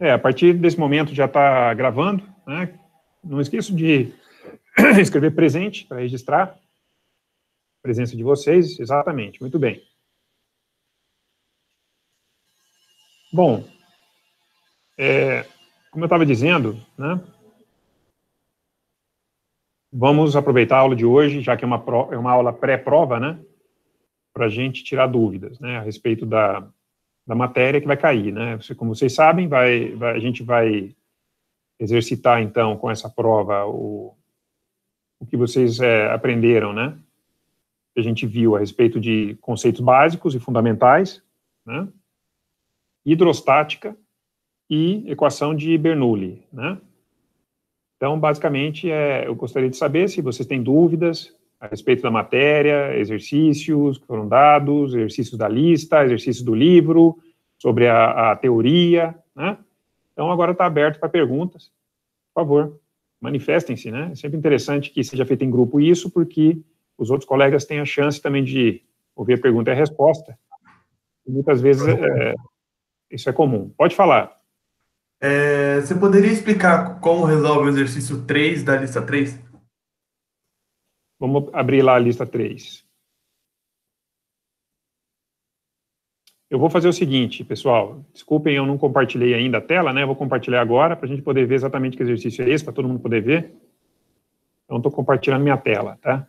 É, a partir desse momento já está gravando, né? Não esqueço de escrever presente para registrar a presença de vocês, exatamente, muito bem. Bom, é, como eu estava dizendo, né? Vamos aproveitar a aula de hoje, já que é uma, é uma aula pré-prova, né? Para a gente tirar dúvidas, né? A respeito da, da matéria que vai cair, né? Como vocês sabem, vai, vai, a gente vai exercitar então com essa prova o, o que vocês é, aprenderam, né? a gente viu a respeito de conceitos básicos e fundamentais, né? Hidrostática e equação de Bernoulli, né? Então, basicamente, é, eu gostaria de saber se vocês têm dúvidas, a respeito da matéria, exercícios que foram dados, exercícios da lista, exercícios do livro, sobre a, a teoria, né? Então, agora está aberto para perguntas. Por favor, manifestem-se, né? É sempre interessante que seja feito em grupo isso, porque os outros colegas têm a chance também de ouvir a pergunta e a resposta. E muitas vezes é, isso é comum. Pode falar. É, você poderia explicar como resolve o exercício 3 da lista 3? Vamos abrir lá a lista 3. Eu vou fazer o seguinte, pessoal. Desculpem, eu não compartilhei ainda a tela, né? Eu vou compartilhar agora para a gente poder ver exatamente que exercício é esse, para todo mundo poder ver. Então, estou compartilhando minha tela, tá?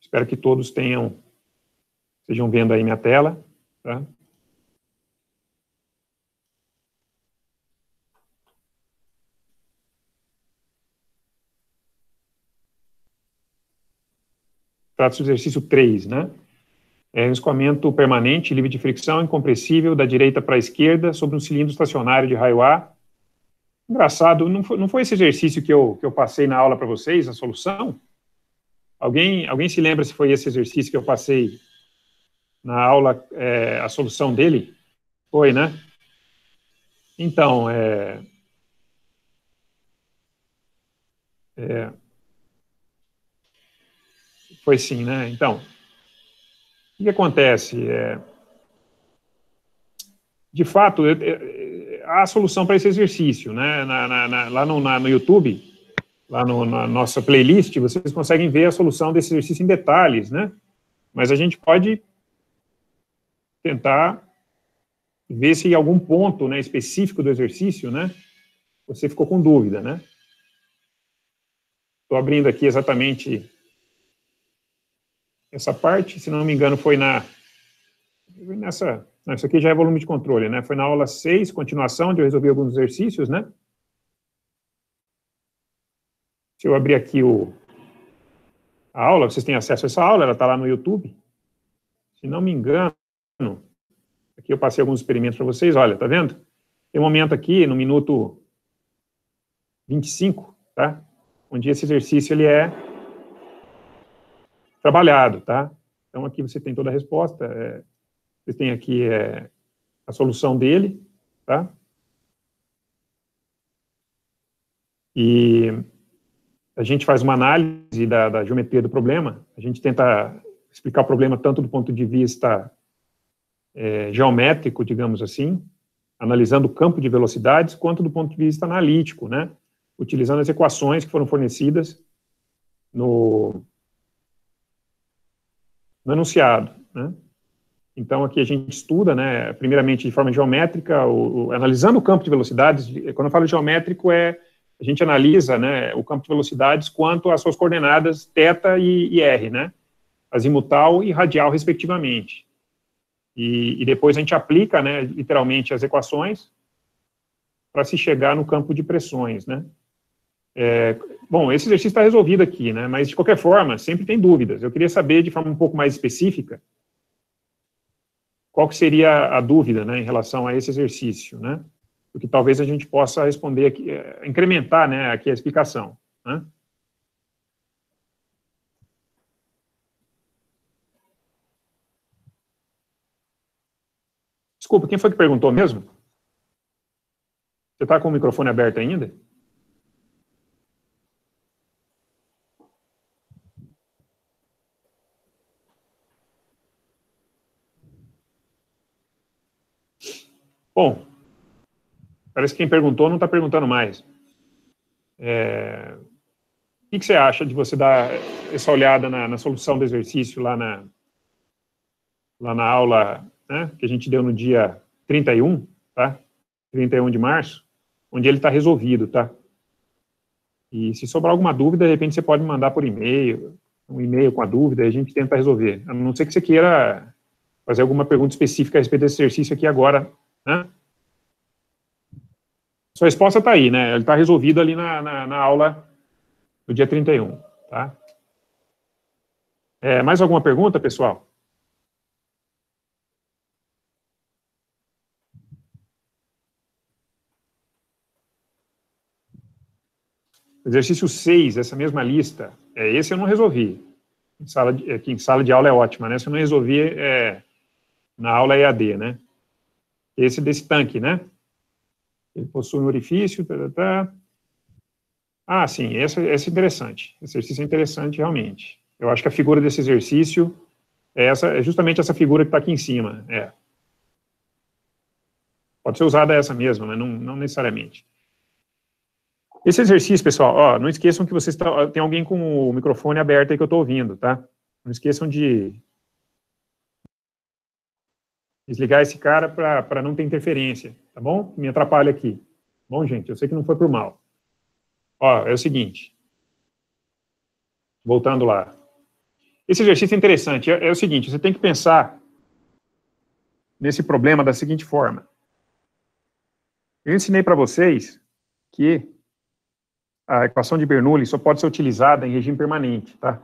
Espero que todos tenham, estejam vendo aí minha tela, tá? Trata-se do exercício 3, né? É um escoamento permanente, livre de fricção, incompressível, da direita para a esquerda, sobre um cilindro estacionário de raio A. Engraçado, não foi, não foi esse exercício que eu, que eu passei na aula para vocês, a solução? Alguém, alguém se lembra se foi esse exercício que eu passei na aula, é, a solução dele? Foi, né? Então, é, é, foi sim, né? Então, o que acontece? É, de fato, eu, há solução para esse exercício, né? Na, na, na, lá no, no, YouTube, lá no, na nossa playlist, vocês conseguem ver a solução desse exercício em detalhes, né? Mas a gente pode tentar ver se em algum ponto né, específico do exercício, né? Você ficou com dúvida, né? Estou abrindo aqui exatamente essa parte, se não me engano, foi na nessa, não, isso aqui já é volume de controle, né? Foi na aula 6, continuação, onde eu resolvi alguns exercícios, né? Se eu abrir aqui o a aula, vocês têm acesso a essa aula, ela está lá no YouTube. Se não me engano, aqui eu passei alguns experimentos para vocês, olha, tá vendo? Tem um momento aqui, no minuto 25, tá? Onde esse exercício, ele é trabalhado, tá? Então, aqui você tem toda a resposta, é, você tem aqui é, a solução dele, tá? E a gente faz uma análise da, da geometria do problema, a gente tenta explicar o problema tanto do ponto de vista é, geométrico, digamos assim, analisando o campo de velocidades, quanto do ponto de vista analítico, né? Utilizando as equações que foram fornecidas no, no enunciado. Né? Então, aqui a gente estuda, né, primeiramente de forma geométrica, o, o, analisando o campo de velocidades. Quando eu falo geométrico, é a gente analisa né, o campo de velocidades quanto às suas coordenadas θ e, e, r, né, azimutal e radial, respectivamente. E, e depois a gente aplica, né, literalmente, as equações para se chegar no campo de pressões, né. É, bom, esse exercício está resolvido aqui, né? Mas, de qualquer forma, sempre tem dúvidas. Eu queria saber, de forma um pouco mais específica, qual que seria a dúvida né, em relação a esse exercício, né? Porque talvez a gente possa responder aqui, é, incrementar né, aqui a explicação. Né? Desculpa, quem foi que perguntou mesmo? Você está com o microfone aberto ainda? Bom, parece que quem perguntou não está perguntando mais. É... O que, você acha de você dar essa olhada na, na solução do exercício lá na, lá na aula né, que a gente deu no dia 31, tá? 31 de março, onde ele está resolvido, tá? E se sobrar alguma dúvida, de repente você pode mandar por e-mail, um e-mail com a dúvida, e a gente tenta resolver. A não ser que você queira fazer alguma pergunta específica a respeito desse exercício aqui agora, né? Sua resposta está aí, né? Ele está resolvido ali na, na, na, aula do dia 31, tá? É, mais alguma pergunta, pessoal? Exercício 6, essa mesma lista. É, esse eu não resolvi. Em sala de, aqui é, em sala de aula é ótima, né? Se eu não resolvi, é, na aula é EAD, né? Esse desse tanque, né? Ele possui um orifício, tá, tá, tá. Ah, sim, Esse é interessante. Esse exercício é interessante, realmente. Eu acho que a figura desse exercício é, essa, é justamente essa figura que está aqui em cima. É. Pode ser usada essa mesma, mas não, não necessariamente. Esse exercício, pessoal, ó, não esqueçam que vocês tá, tem alguém com o microfone aberto aí que eu estou ouvindo, tá? Não esqueçam de desligar esse cara para não ter interferência, tá bom? Me atrapalha aqui. Bom, gente, eu sei que não foi por mal. Ó, é o seguinte. Voltando lá. Esse exercício é interessante. É, é o seguinte, você tem que pensar nesse problema da seguinte forma. Eu ensinei para vocês que a equação de Bernoulli só pode ser utilizada em regime permanente, tá?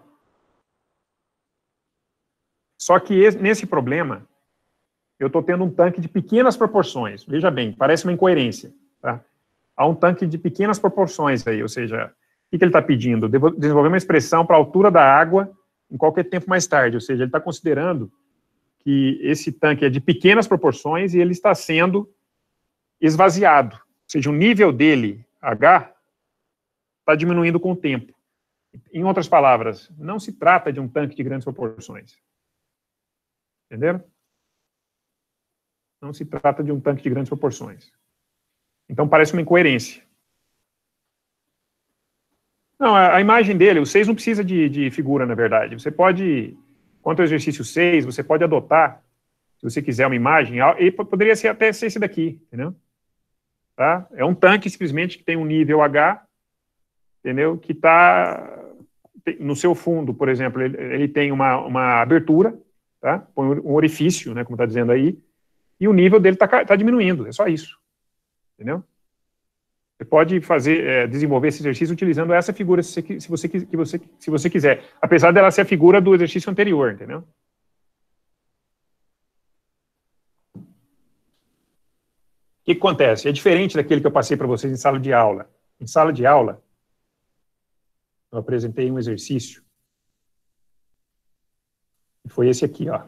Só que esse, nesse problema, eu estou tendo um tanque de pequenas proporções. Veja bem, parece uma incoerência. Tá? Há um tanque de pequenas proporções aí, ou seja, o que, que ele está pedindo? Desenvolver uma expressão para a altura da água em qualquer tempo mais tarde, ou seja, ele está considerando que esse tanque é de pequenas proporções e ele está sendo esvaziado, ou seja, o nível dele, H, está diminuindo com o tempo. Em outras palavras, não se trata de um tanque de grandes proporções. Entenderam? não se trata de um tanque de grandes proporções. Então parece uma incoerência. Não, a, a imagem dele, o 6 não precisa de, de, figura, na verdade. Você pode, quanto ao exercício 6, você pode adotar, se você quiser, uma imagem, e poderia ser até ser esse daqui, entendeu? Tá? É um tanque, simplesmente, que tem um nível H, entendeu? Que está no seu fundo, por exemplo, ele, ele tem uma, uma abertura, tá? Põe um orifício, né, como está dizendo aí, e o nível dele está tá diminuindo. É só isso. Entendeu? Você pode fazer, é, desenvolver esse exercício utilizando essa figura, se, se, você, que você, se você quiser. Apesar dela ser a figura do exercício anterior, entendeu? O que, que acontece? É diferente daquele que eu passei para vocês em sala de aula. Em sala de aula, eu apresentei um exercício. Foi esse aqui, ó.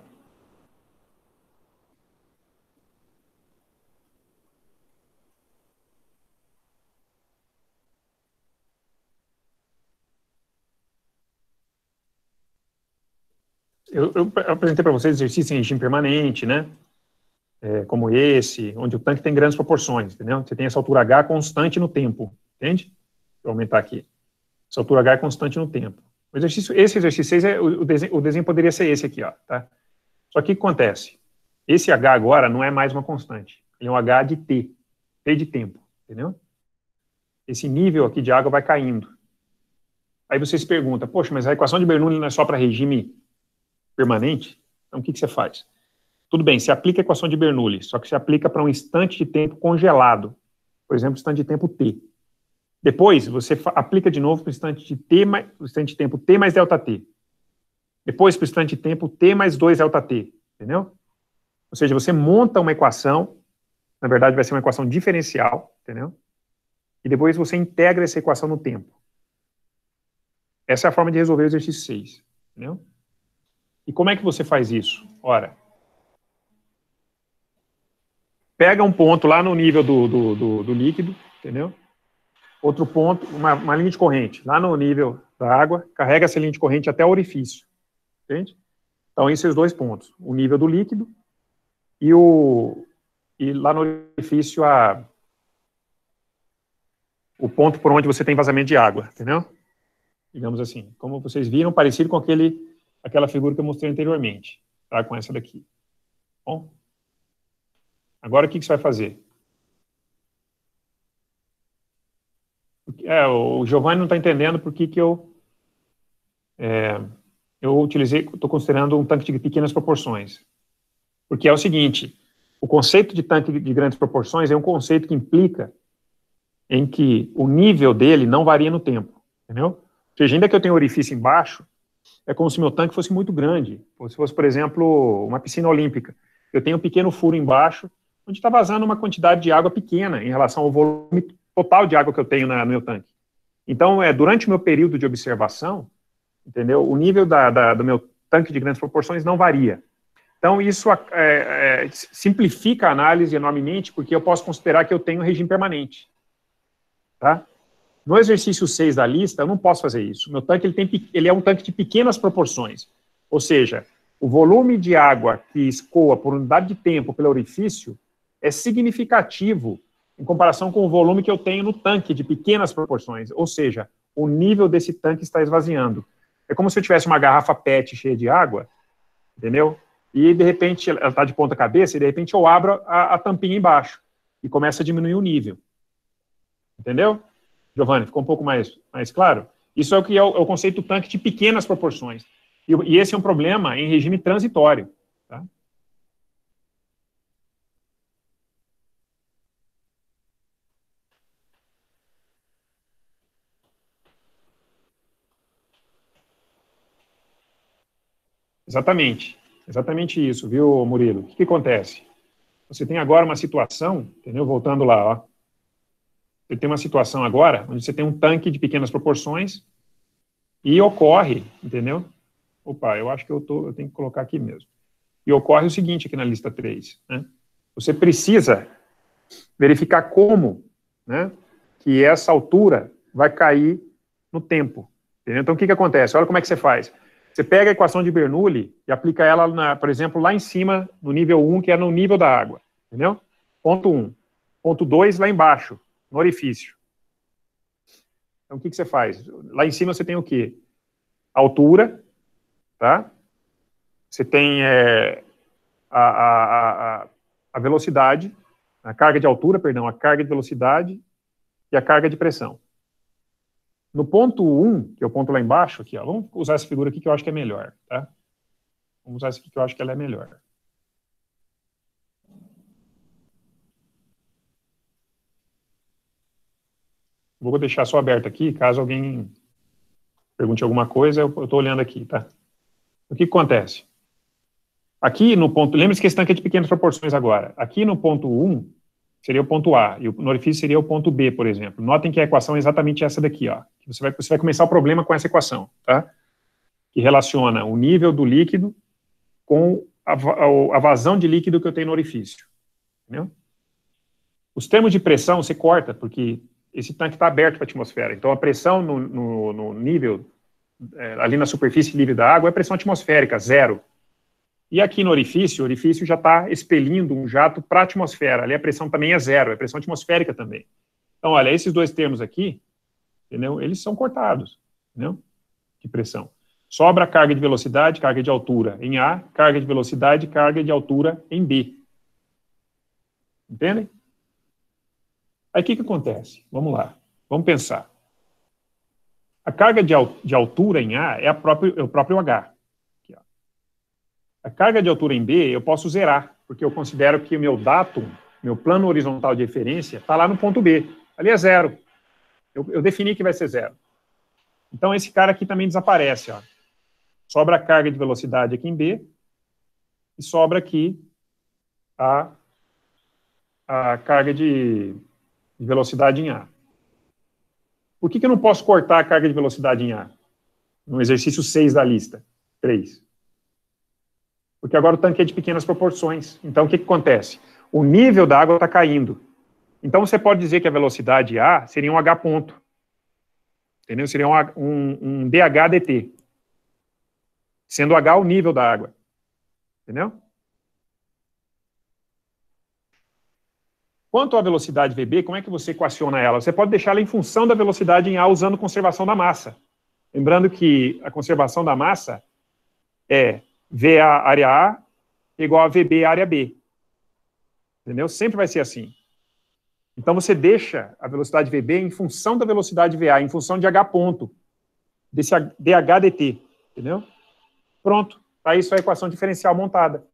eu, eu apresentei para vocês exercícios em regime permanente, né? É, como esse, onde o tanque tem grandes proporções, entendeu? Você tem essa altura H constante no tempo, entende? Vou aumentar aqui. Essa altura H é constante no tempo. O exercício, esse exercício 6, é, o, desenho, o desenho poderia ser esse aqui, ó, tá? Só que o que acontece? Esse H agora não é mais uma constante. Ele é um H de T, T de tempo, entendeu? Esse nível aqui de água vai caindo. Aí você se pergunta, poxa, mas a equação de Bernoulli não é só para regime permanente, então o que, que você faz? Tudo bem, você aplica a equação de Bernoulli, só que você aplica para um instante de tempo congelado, por exemplo, instante de tempo t. Depois, você aplica de novo para o instante de t mais, instante de tempo t mais delta t. Depois, para o instante de tempo t mais 2 delta t, entendeu? Ou seja, você monta uma equação, na verdade vai ser uma equação diferencial, entendeu? E depois você integra essa equação no tempo. Essa é a forma de resolver o exercício 6, entendeu? E como é que você faz isso? Ora, pega um ponto lá no nível do, do, do, do líquido, entendeu? Outro ponto, uma, uma, linha de corrente, lá no nível da água, carrega essa linha de corrente até o orifício, entende? Então, esses dois pontos, o nível do líquido e, o, e lá no orifício a, o ponto por onde você tem vazamento de água, entendeu? Digamos assim, como vocês viram, parecido com aquele aquela figura que eu mostrei anteriormente, tá? com essa daqui. Bom? Agora o que, que você vai fazer? É, o Giovanni não está entendendo por que, que eu, é, eu utilizei, estou considerando um tanque de pequenas proporções. Porque é o seguinte, o conceito de tanque de grandes proporções é um conceito que implica em que o nível dele não varia no tempo, entendeu? Ou seja, ainda que eu tenha um orifício embaixo, é como se meu tanque fosse muito grande, como se fosse, por exemplo, uma piscina olímpica. Eu tenho um pequeno furo embaixo, onde está vazando uma quantidade de água pequena em relação ao volume total de água que eu tenho na, no meu tanque. Então, é, durante o meu período de observação, entendeu? O nível da, da, do meu tanque de grandes proporções não varia. Então, isso é, é, simplifica a análise enormemente, porque eu posso considerar que eu tenho um regime permanente. Tá? No exercício 6 da lista, eu não posso fazer isso. Meu tanque ele tem, ele é um tanque de pequenas proporções. Ou seja, o volume de água que escoa por unidade de tempo pelo orifício é significativo em comparação com o volume que eu tenho no tanque de pequenas proporções. Ou seja, o nível desse tanque está esvaziando. É como se eu tivesse uma garrafa PET cheia de água, entendeu? E de repente ela está de ponta cabeça e de repente eu abro a, a tampinha embaixo e começa a diminuir o nível. Entendeu? Giovanni, ficou um pouco mais, mais claro? Isso é o que é o, é o conceito tanque de pequenas proporções. E, e, esse é um problema em regime transitório. Tá? Exatamente. Exatamente isso, viu, Murilo? O que, que acontece? Você tem agora uma situação, entendeu? Voltando lá, ó você tem uma situação agora onde você tem um tanque de pequenas proporções e ocorre, entendeu? Opa, eu acho que eu, tô, eu tenho que colocar aqui mesmo. E ocorre o seguinte aqui na lista 3. Né? Você precisa verificar como né, que essa altura vai cair no tempo. Entendeu? Então, o que, que acontece? Olha como é que você faz. Você pega a equação de Bernoulli e aplica ela, na, por exemplo, lá em cima, no nível 1, que é no nível da água. Entendeu? Ponto 1. Ponto 2, lá embaixo no orifício. Então, o que, que você faz? Lá em cima você tem o quê? Altura, tá? Você tem é, a, a, a, a velocidade, a carga de altura, perdão, a carga de velocidade e a carga de pressão. No ponto 1, um, que é o ponto lá embaixo, aqui, ó, vamos usar essa figura aqui que eu acho que é melhor, tá? Vamos usar essa aqui que eu acho que ela é melhor. Vou deixar só aberto aqui, caso alguém pergunte alguma coisa, eu estou olhando aqui, tá? O que, acontece? Aqui no ponto, lembre-se que esse tanque é de pequenas proporções agora. Aqui no ponto 1, seria o ponto A, e o orifício seria o ponto B, por exemplo. Notem que a equação é exatamente essa daqui, ó. Você vai, você vai começar o problema com essa equação, tá? Que relaciona o nível do líquido com a, a, a vazão de líquido que eu tenho no orifício, entendeu? Os termos de pressão você corta, porque esse tanque está aberto para a atmosfera. Então, a pressão no, no, no nível, é, ali na superfície livre da água, é pressão atmosférica, zero. E aqui no orifício, o orifício já está expelindo um jato para a atmosfera. Ali a pressão também é zero, é pressão atmosférica também. Então, olha, esses dois termos aqui, entendeu? Eles são cortados, entendeu? De pressão. Sobra carga de velocidade, carga de altura em A, carga de velocidade, carga de altura em B. Entendem? Aí o que, que acontece? Vamos lá, vamos pensar. A carga de, de altura em A é, é o próprio H. Aqui, a carga de altura em B eu posso zerar, porque eu considero que o meu datum, meu plano horizontal de referência, está lá no ponto B. Ali é zero. Eu, eu defini que vai ser zero. Então esse cara aqui também desaparece. Ó. Sobra a carga de velocidade aqui em B e sobra aqui a, a carga de de velocidade em ar. Por que, que eu não posso cortar a carga de velocidade em ar? No exercício 6 da lista, 3. Porque agora o tanque é de pequenas proporções. Então, o que, que acontece? O nível da água está caindo. Então, você pode dizer que a velocidade A seria um H ponto. Entendeu? Seria um, um, um DHDT. Sendo H o nível da água. Entendeu? Quanto à velocidade VB, como é que você equaciona ela? Você pode deixar ela em função da velocidade em A usando conservação da massa. Lembrando que a conservação da massa é VA área A igual a VB área B. Entendeu? Sempre vai ser assim. Então você deixa a velocidade VB em função da velocidade VA, em função de H ponto, desse DH dt, entendeu? Pronto, Está isso a equação diferencial montada.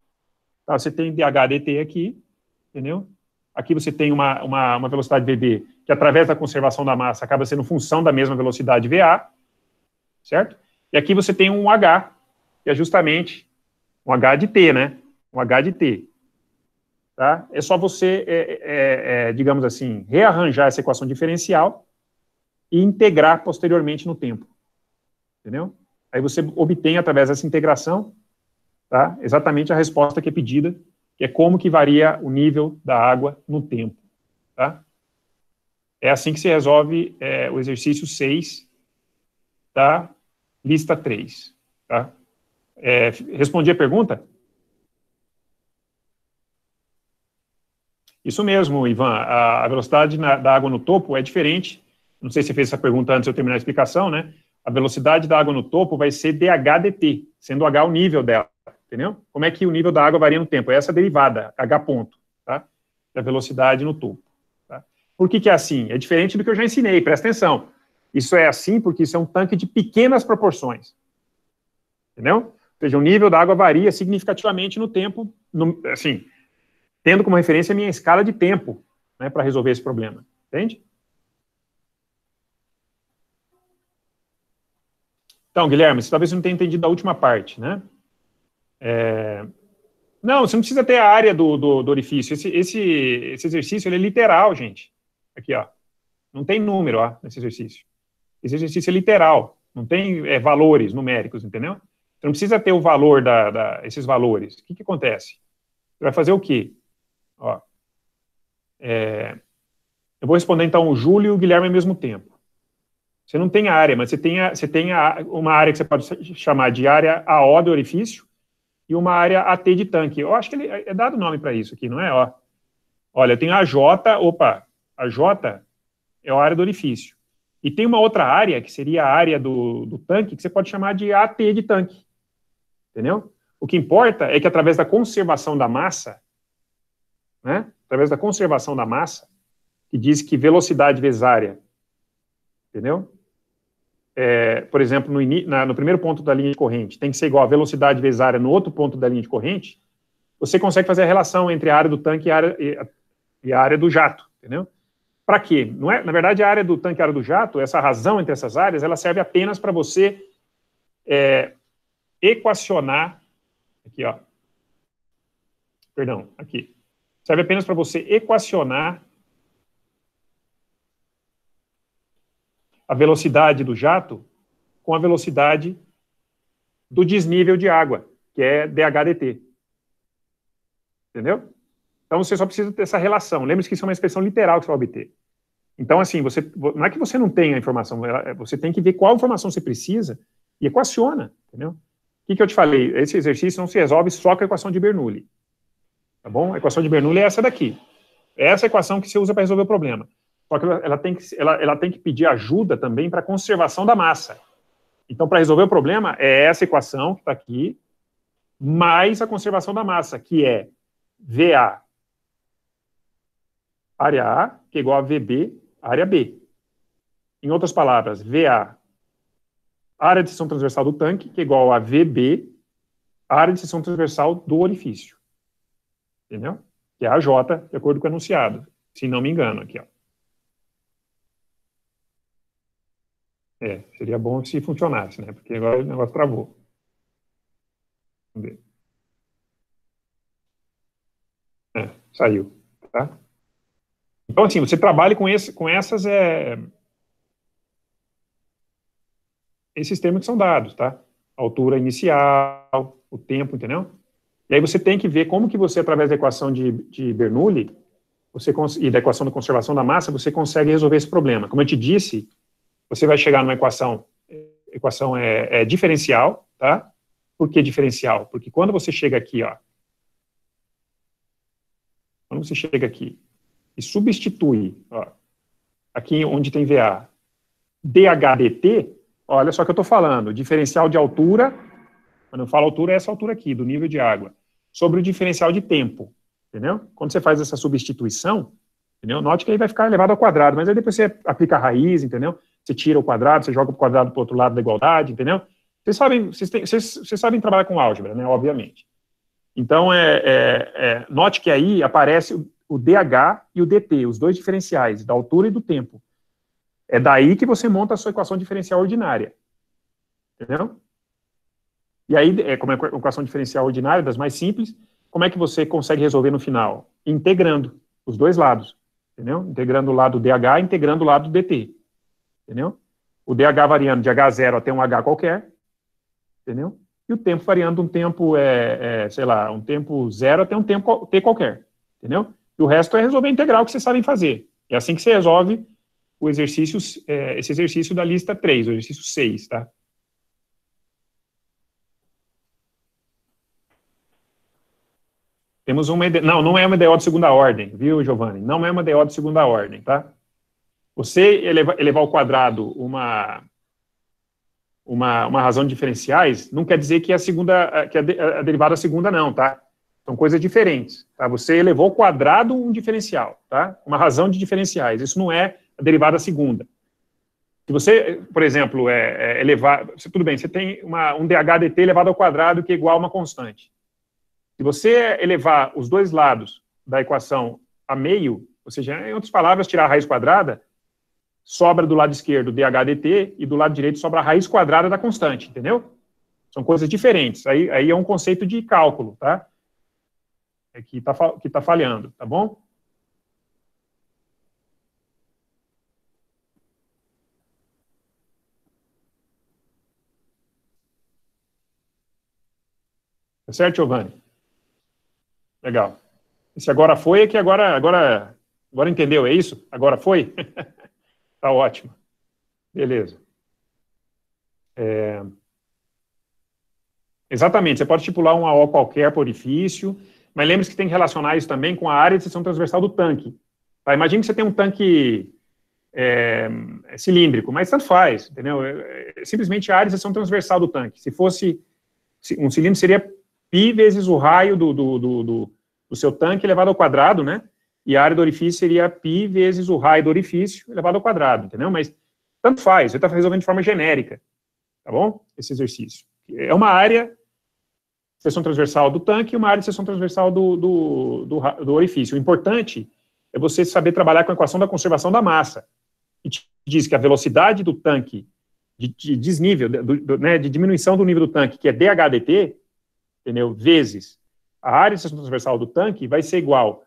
Tá, você tem DH dt aqui, entendeu? Aqui você tem uma, uma, uma velocidade VB que, através da conservação da massa, acaba sendo função da mesma velocidade VA, certo? E aqui você tem um H, que é justamente um H de T, né? Um H de T. Tá? É só você, é, é, é, digamos assim, rearranjar essa equação diferencial e integrar posteriormente no tempo. Entendeu? Aí você obtém, através dessa integração, tá? exatamente a resposta que é pedida que é como que varia o nível da água no tempo. Tá? É assim que se resolve é, o exercício 6 da tá? lista 3. Tá? É, respondi a pergunta? Isso mesmo, Ivan. A velocidade na, da água no topo é diferente. Não sei se você fez essa pergunta antes de eu terminar a explicação, né? A velocidade da água no topo vai ser dHdt, sendo H o nível dela entendeu? Como é que o nível da água varia no tempo? É essa é a derivada, H ponto, tá? Da velocidade no topo. Tá? Por que, que é assim? É diferente do que eu já ensinei, presta atenção. Isso é assim porque isso é um tanque de pequenas proporções. Entendeu? Ou seja, o nível da água varia significativamente no tempo, no, assim, tendo como referência a minha escala de tempo né, para resolver esse problema. Entende? Então, Guilherme, você talvez não tenha entendido a última parte, né? É... Não, você não precisa ter a área do, do, do orifício. Esse, esse, esse exercício é literal, gente. Aqui, ó. Não tem número, ó, nesse exercício. Esse exercício é literal. Não tem é, valores numéricos, entendeu? Você não precisa ter o valor da, da esses valores. O que, que acontece? Você vai fazer o quê? Ó, é... eu vou responder então o Júlio e o Guilherme ao mesmo tempo. Você não tem área, mas você tem, a, você tem a, uma área que você pode chamar de área AO do orifício e uma área AT de tanque. Eu acho que ele é dado nome para isso aqui, não é? Ó, olha, tem a J, opa, a J é a área do orifício. E tem uma outra área, que seria a área do, do tanque, que você pode chamar de AT de tanque. Entendeu? O que importa é que através da conservação da massa, né, através da conservação da massa, que diz que velocidade vezes área, entendeu? é, por exemplo, no, na, no primeiro ponto da linha de corrente, tem que ser igual a velocidade vezes área no outro ponto da linha de corrente, você consegue fazer a relação entre a área do tanque e a área, e a, e a área do jato, entendeu? Para quê? Não é, na verdade, a área do tanque e a área do jato, essa razão entre essas áreas, ela serve apenas para você é, equacionar, aqui, ó, perdão, aqui, serve apenas para você equacionar a velocidade do jato com a velocidade do desnível de água, que é DHDT. Entendeu? Então você só precisa ter essa relação. Lembre-se que isso é uma expressão literal que você vai obter. Então, assim, você, não é que você não tenha a informação, é, você tem que ver qual informação você precisa e equaciona, entendeu? O que, que eu te falei? Esse exercício não se resolve só com a equação de Bernoulli. Tá bom? A equação de Bernoulli é essa daqui. É essa equação que você usa para resolver o problema. Só que ela, ela tem, que, ela, ela tem que pedir ajuda também para a conservação da massa. Então, para resolver o problema, é essa equação que está aqui, mais a conservação da massa, que é VA área A, que é igual a VB área B. Em outras palavras, VA área de seção transversal do tanque, que é igual a VB área de seção transversal do orifício. Entendeu? Que é a J, de acordo com o enunciado, se não me engano aqui, ó. É, seria bom se funcionasse, né? Porque agora o negócio travou. Vamos ver. É, saiu, tá? Então, assim, você trabalha com, esse, com essas... É, esses termos que são dados, tá? Altura inicial, o tempo, entendeu? E aí você tem que ver como que você, através da equação de, de Bernoulli, você, e da equação da conservação da massa, você consegue resolver esse problema. Como eu te disse, você vai chegar numa equação, equação é, é diferencial, tá? Por que diferencial? Porque quando você chega aqui, ó, quando você chega aqui e substitui, ó, aqui onde tem VA, DHDT, olha só o que eu estou falando, diferencial de altura, quando eu falo altura é essa altura aqui, do nível de água, sobre o diferencial de tempo, entendeu? Quando você faz essa substituição, entendeu? Note que aí vai ficar elevado ao quadrado, mas aí depois você aplica a raiz, entendeu? Você tira o quadrado, você joga o quadrado para o outro lado da igualdade, entendeu? Vocês sabem, vocês, têm, vocês, vocês sabem trabalhar com álgebra, né? Obviamente. Então, é, é, é, note que aí aparece o, o DH e o DT, os dois diferenciais, da altura e do tempo. É daí que você monta a sua equação diferencial ordinária. Entendeu? E aí, é, como é a equação diferencial ordinária, das mais simples, como é que você consegue resolver no final? Integrando os dois lados. Entendeu? Integrando o lado DH, integrando o lado DT entendeu? O DH variando de H0 até um H qualquer, entendeu? E o tempo variando um tempo, é, é sei lá, um tempo zero até um tempo T qualquer, entendeu? E o resto é resolver a integral que vocês sabem fazer. É assim que você resolve o exercício, é, esse exercício da lista 3, o exercício 6, tá? Temos uma... Não, não é uma DO de segunda ordem, viu, Giovanni? Não é uma DO de segunda ordem, tá? Você elevar ao quadrado uma, uma, uma razão de diferenciais não quer dizer que a segunda que a, de, a derivada segunda não, tá? São coisas diferentes. Tá? Você elevou ao quadrado um diferencial, tá? Uma razão de diferenciais. Isso não é a derivada segunda. Se você, por exemplo, é, é elevar, você, tudo bem, você tem uma, um dt elevado ao quadrado que é igual a uma constante. Se você elevar os dois lados da equação a meio, ou seja, em outras palavras, tirar a raiz quadrada, sobra do lado esquerdo DHDT e do lado direito sobra a raiz quadrada da constante, entendeu? São coisas diferentes. Aí, aí é um conceito de cálculo, tá? É que está que tá falhando, tá bom? Tá certo, Giovanni? Legal. Esse agora foi é que agora, agora, agora entendeu, é isso? Agora foi? Tá ótimo. Beleza. É... Exatamente, você pode estipular um AO qualquer por orifício, mas lembre-se que tem que relacionar isso também com a área de seção transversal do tanque. Tá? Imagina que você tem um tanque é, é cilíndrico, mas tanto faz, entendeu? É, é, é, simplesmente a área de seção transversal do tanque. Se fosse um cilindro, seria pi vezes o raio do, do, do, do, do seu tanque elevado ao quadrado, né? e a área do orifício seria π vezes o raio do orifício elevado ao quadrado, entendeu? Mas tanto faz, você está resolvendo de forma genérica, tá bom? Esse exercício. É uma área de seção transversal do tanque e uma área de seção transversal do, do, do, do orifício. O importante é você saber trabalhar com a equação da conservação da massa. E te diz que a velocidade do tanque de, de desnível, de, do, né, de diminuição do nível do tanque, que é dHdt, entendeu? Vezes a área de seção transversal do tanque vai ser igual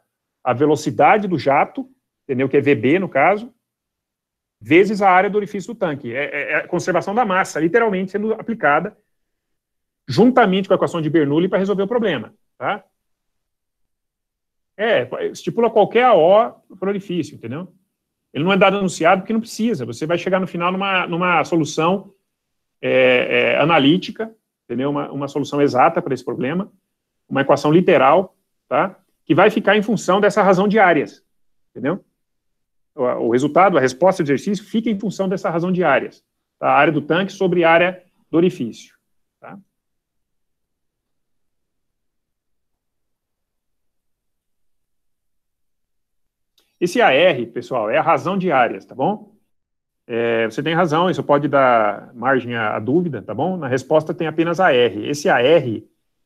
a velocidade do jato, entendeu? Que é VB no caso, vezes a área do orifício do tanque. É, é, é a conservação da massa, literalmente sendo aplicada juntamente com a equação de Bernoulli para resolver o problema, tá? É, estipula qualquer AO para o orifício, entendeu? Ele não é dado anunciado porque não precisa. Você vai chegar no final numa, numa solução é, é, analítica, entendeu? Uma, uma solução exata para esse problema, uma equação literal, tá? que vai ficar em função dessa razão de áreas, entendeu? O, o resultado, a resposta do exercício fica em função dessa razão de áreas, tá? a área do tanque sobre a área do orifício. Tá? Esse AR, pessoal, é a razão de áreas, tá bom? É, você tem razão, isso pode dar margem à, à dúvida, tá bom? Na resposta tem apenas AR. Esse AR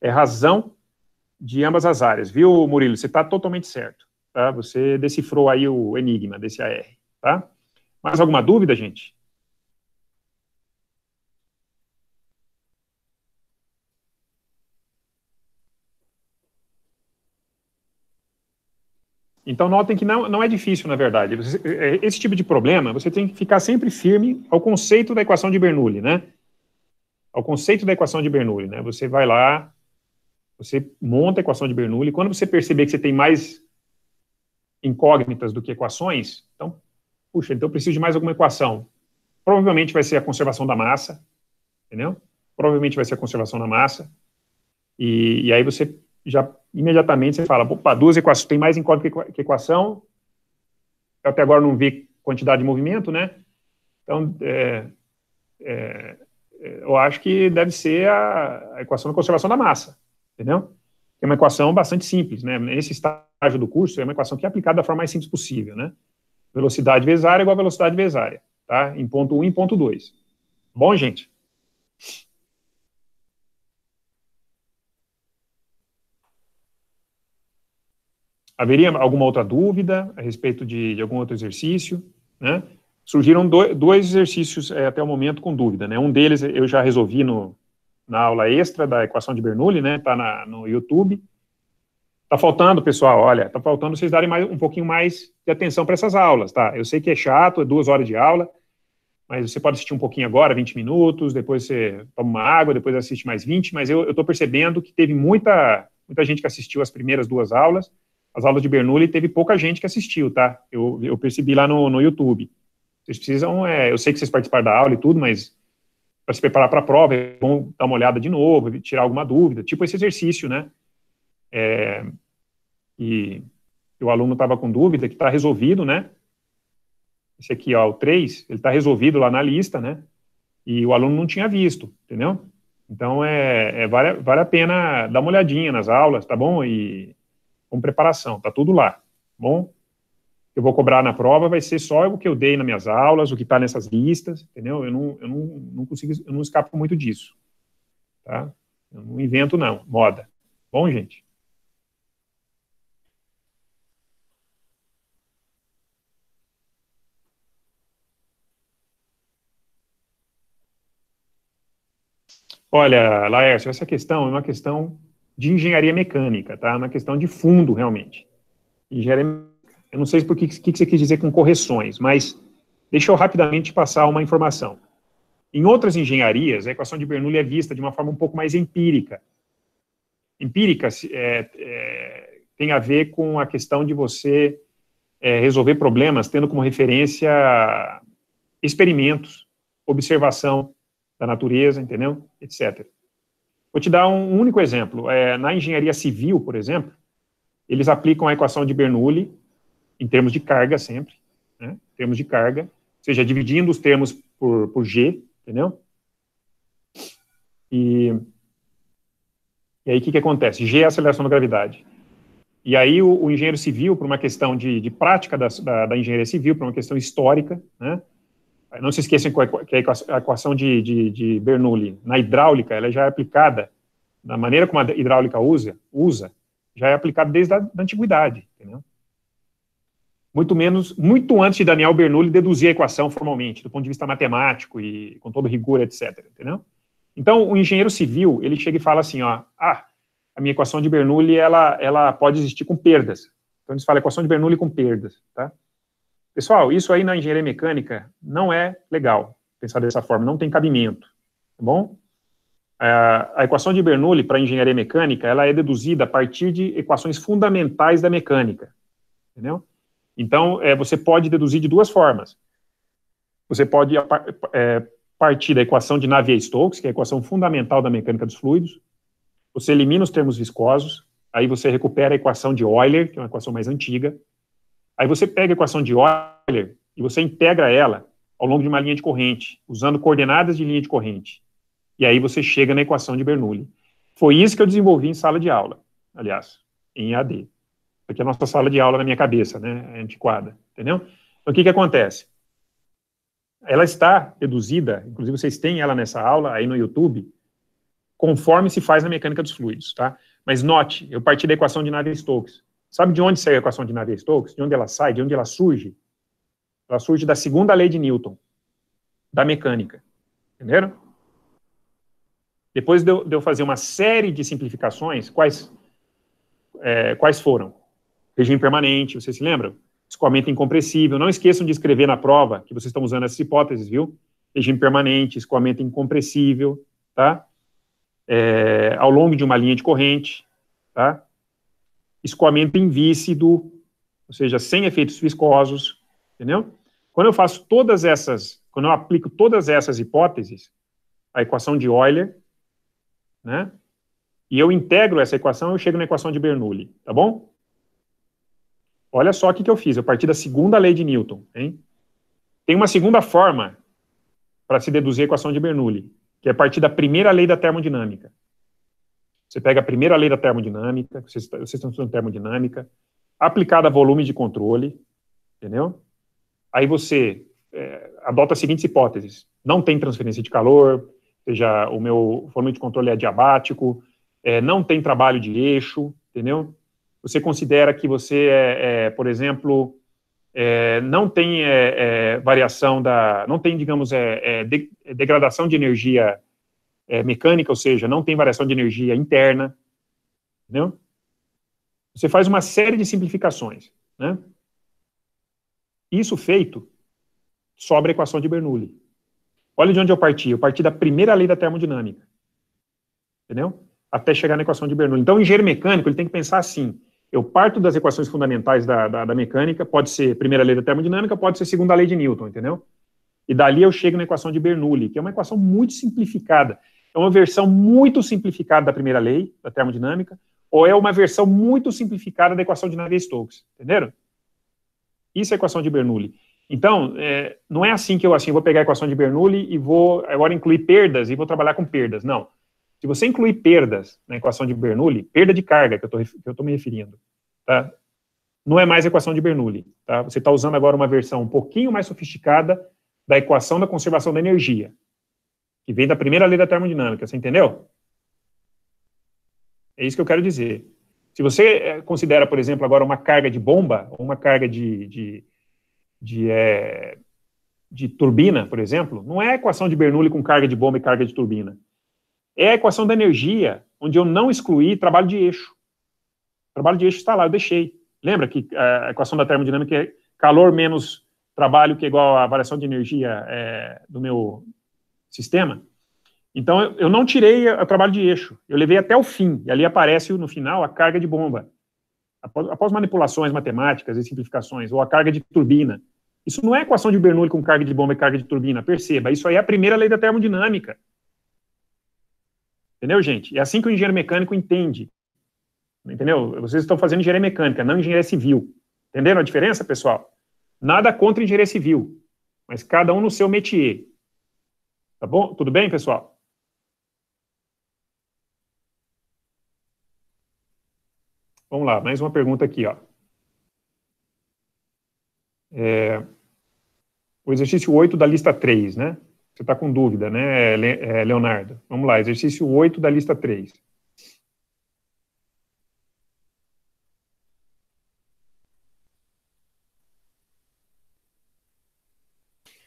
é razão de ambas as áreas, viu, Murilo? Você está totalmente certo, tá? Você decifrou aí o enigma desse AR, tá? Mais alguma dúvida, gente? Então, notem que não, não é difícil, na verdade. É, esse tipo de problema, você tem que ficar sempre firme ao conceito da equação de Bernoulli, né? Ao conceito da equação de Bernoulli, né? Você vai lá, você monta a equação de Bernoulli. Quando você perceber que você tem mais incógnitas do que equações, então, puxa, então eu preciso de mais alguma equação. Provavelmente vai ser a conservação da massa, entendeu? Provavelmente vai ser a conservação da massa. E, e aí você já imediatamente você fala, opa, duas equações, tem mais incógnita que equação. Eu até agora não vi quantidade de movimento, né? Então, é, é, é, eu acho que deve ser a, a equação da conservação da massa entendeu? É uma equação bastante simples, né? Nesse estágio do curso, é uma equação que é aplicada da forma mais simples possível, né? Velocidade vezes área igual a velocidade vezes área, tá? Em ponto 1 um, e ponto 2. Bom, gente? Haveria alguma outra dúvida a respeito de, de algum outro exercício, né? Surgiram dois, dois exercícios é, até o momento com dúvida, né? Um deles eu já resolvi no, na aula extra da equação de Bernoulli, né? Tá na, no YouTube. Tá faltando, pessoal, olha, tá faltando vocês darem mais, um pouquinho mais de atenção para essas aulas, tá? Eu sei que é chato, é duas horas de aula, mas você pode assistir um pouquinho agora, 20 minutos, depois você toma uma água, depois assiste mais 20, mas eu estou percebendo que teve muita, muita gente que assistiu as primeiras duas aulas, as aulas de Bernoulli, teve pouca gente que assistiu, tá? Eu, eu percebi lá no, no YouTube. Vocês precisam, é, eu sei que vocês participaram da aula e tudo, mas para se preparar para a prova, é bom dar uma olhada de novo, tirar alguma dúvida, tipo esse exercício, né? É, e o aluno estava com dúvida, que está resolvido, né? Esse aqui, ó, o 3, ele está resolvido lá na lista, né? E o aluno não tinha visto, entendeu? Então, é, é vale, vale a pena dar uma olhadinha nas aulas, tá bom? E com preparação, tá tudo lá, tá bom? eu vou cobrar na prova vai ser só o que eu dei nas minhas aulas, o que está nessas listas, entendeu? Eu não, eu não, não consigo, eu não escapo muito disso, tá? Eu não invento, não, moda. Bom, gente? Olha, Laércio, essa questão é uma questão de engenharia mecânica, tá? É uma questão de fundo, realmente. Engenharia eu não sei por que, que você quis dizer com correções, mas deixa eu rapidamente passar uma informação. Em outras engenharias, a equação de Bernoulli é vista de uma forma um pouco mais empírica. Empírica é, é, tem a ver com a questão de você é, resolver problemas tendo como referência experimentos, observação da natureza, entendeu? Etc. Vou te dar um único exemplo. É, na engenharia civil, por exemplo, eles aplicam a equação de Bernoulli em termos de carga sempre, né? Em termos de carga, ou seja, dividindo os termos por, por G, entendeu? E, e aí o que, que acontece? G é a aceleração da gravidade. E aí o, o engenheiro civil, por uma questão de, de prática da, da, da, engenharia civil, por uma questão histórica, né? Não se esqueçam que a equação de, de, de Bernoulli na hidráulica, ela já é aplicada, da maneira como a hidráulica usa, usa já é aplicada desde a da antiguidade, entendeu? muito menos, muito antes de Daniel Bernoulli deduzir a equação formalmente, do ponto de vista matemático e com todo rigor, etc. Entendeu? Então, o engenheiro civil, ele chega e fala assim, ó, ah, a minha equação de Bernoulli, ela, ela pode existir com perdas. Então, eles falam equação de Bernoulli com perdas, tá? Pessoal, isso aí na engenharia mecânica não é legal, pensar dessa forma, não tem cabimento, tá bom? É, a equação de Bernoulli para engenharia mecânica, ela é deduzida a partir de equações fundamentais da mecânica, entendeu? Então, é, você pode deduzir de duas formas. Você pode é, partir da equação de Navier-Stokes, que é a equação fundamental da mecânica dos fluidos. Você elimina os termos viscosos, aí você recupera a equação de Euler, que é uma equação mais antiga. Aí você pega a equação de Euler e você integra ela ao longo de uma linha de corrente, usando coordenadas de linha de corrente. E aí você chega na equação de Bernoulli. Foi isso que eu desenvolvi em sala de aula, aliás, em AD porque a nossa sala de aula na minha cabeça, né, é antiquada, entendeu? Então, o que que acontece? Ela está reduzida, inclusive vocês têm ela nessa aula aí no YouTube, conforme se faz na mecânica dos fluidos, tá? Mas note, eu parti da equação de Navier-Stokes. Sabe de onde sai a equação de Navier-Stokes? De onde ela sai? De onde ela surge? Ela surge da segunda lei de Newton, da mecânica. Entenderam? Depois de eu, de eu fazer uma série de simplificações, quais, é, quais foram? regime permanente, vocês se lembram? Escoamento incompressível. Não esqueçam de escrever na prova que vocês estão usando essas hipóteses, viu? Regime permanente, escoamento incompressível, tá? É, ao longo de uma linha de corrente, tá? Escoamento invícido, ou seja, sem efeitos viscosos, entendeu? Quando eu faço todas essas, quando eu aplico todas essas hipóteses, a equação de Euler, né? E eu integro essa equação, eu chego na equação de Bernoulli, tá bom? Olha só o que, que eu fiz. Eu parti da segunda lei de Newton. Hein? Tem uma segunda forma para se deduzir a equação de Bernoulli, que é a partir da primeira lei da termodinâmica. Você pega a primeira lei da termodinâmica, vocês, tá, vocês estão estudando termodinâmica, aplicada a volume de controle, entendeu? Aí você é, adota as seguintes hipóteses. Não tem transferência de calor, ou seja, o meu volume de controle é adiabático, é, não tem trabalho de eixo, entendeu? você considera que você, é, é por exemplo, é, não tem é, é variação da, não tem, digamos, é, é, de, degradação de energia mecânica, ou seja, não tem variação de energia interna, entendeu? Você faz uma série de simplificações, né? Isso feito, sobra a equação de Bernoulli. Olha de onde eu parti. Eu parti da primeira lei da termodinâmica. Entendeu? Até chegar na equação de Bernoulli. Então, o engenheiro mecânico ele tem que pensar assim. Eu parto das equações fundamentais da, da, da mecânica, pode ser primeira lei da termodinâmica, pode ser segunda lei de Newton, entendeu? E dali eu chego na equação de Bernoulli, que é uma equação muito simplificada. É uma versão muito simplificada da primeira lei da termodinâmica, ou é uma versão muito simplificada da equação de Navier-Stokes, entenderam? Isso é a equação de Bernoulli. Então, é, não é assim que eu assim vou pegar a equação de Bernoulli e vou agora incluir perdas e vou trabalhar com perdas. Não. Se você incluir perdas na equação de Bernoulli, perda de carga que eu estou me referindo, tá? não é mais a equação de Bernoulli. Tá? Você está usando agora uma versão um pouquinho mais sofisticada da equação da conservação da energia, que vem da primeira lei da termodinâmica, você entendeu? É isso que eu quero dizer. Se você eh, considera, por exemplo, agora uma carga de bomba, ou uma carga de, de, de, é, de turbina, por exemplo, não é a equação de Bernoulli com carga de bomba e carga de turbina é a equação da energia, onde eu não excluí trabalho de eixo. O trabalho de eixo está lá, eu deixei. Lembra que é, a equação da termodinâmica é calor menos trabalho, que é igual à variação de energia é, do meu sistema? Então, eu, eu não tirei o trabalho de eixo, eu levei até o fim, e ali aparece no final a carga de bomba. Após, após manipulações matemáticas e simplificações, ou a carga de turbina. Isso não é equação de Bernoulli com carga de bomba e carga de turbina, perceba, isso aí é a primeira lei da termodinâmica. Entendeu, gente? É assim que o engenheiro mecânico entende. Entendeu? Vocês estão fazendo engenharia mecânica, não engenharia civil. Entenderam a diferença, pessoal? Nada contra engenharia civil, mas cada um no seu métier. Tá bom? Tudo bem, pessoal? Vamos lá, mais uma pergunta aqui, ó. É, o exercício 8 da lista 3, né? Você está com dúvida, né, é, Leonardo? Vamos lá, exercício 8 da lista 3.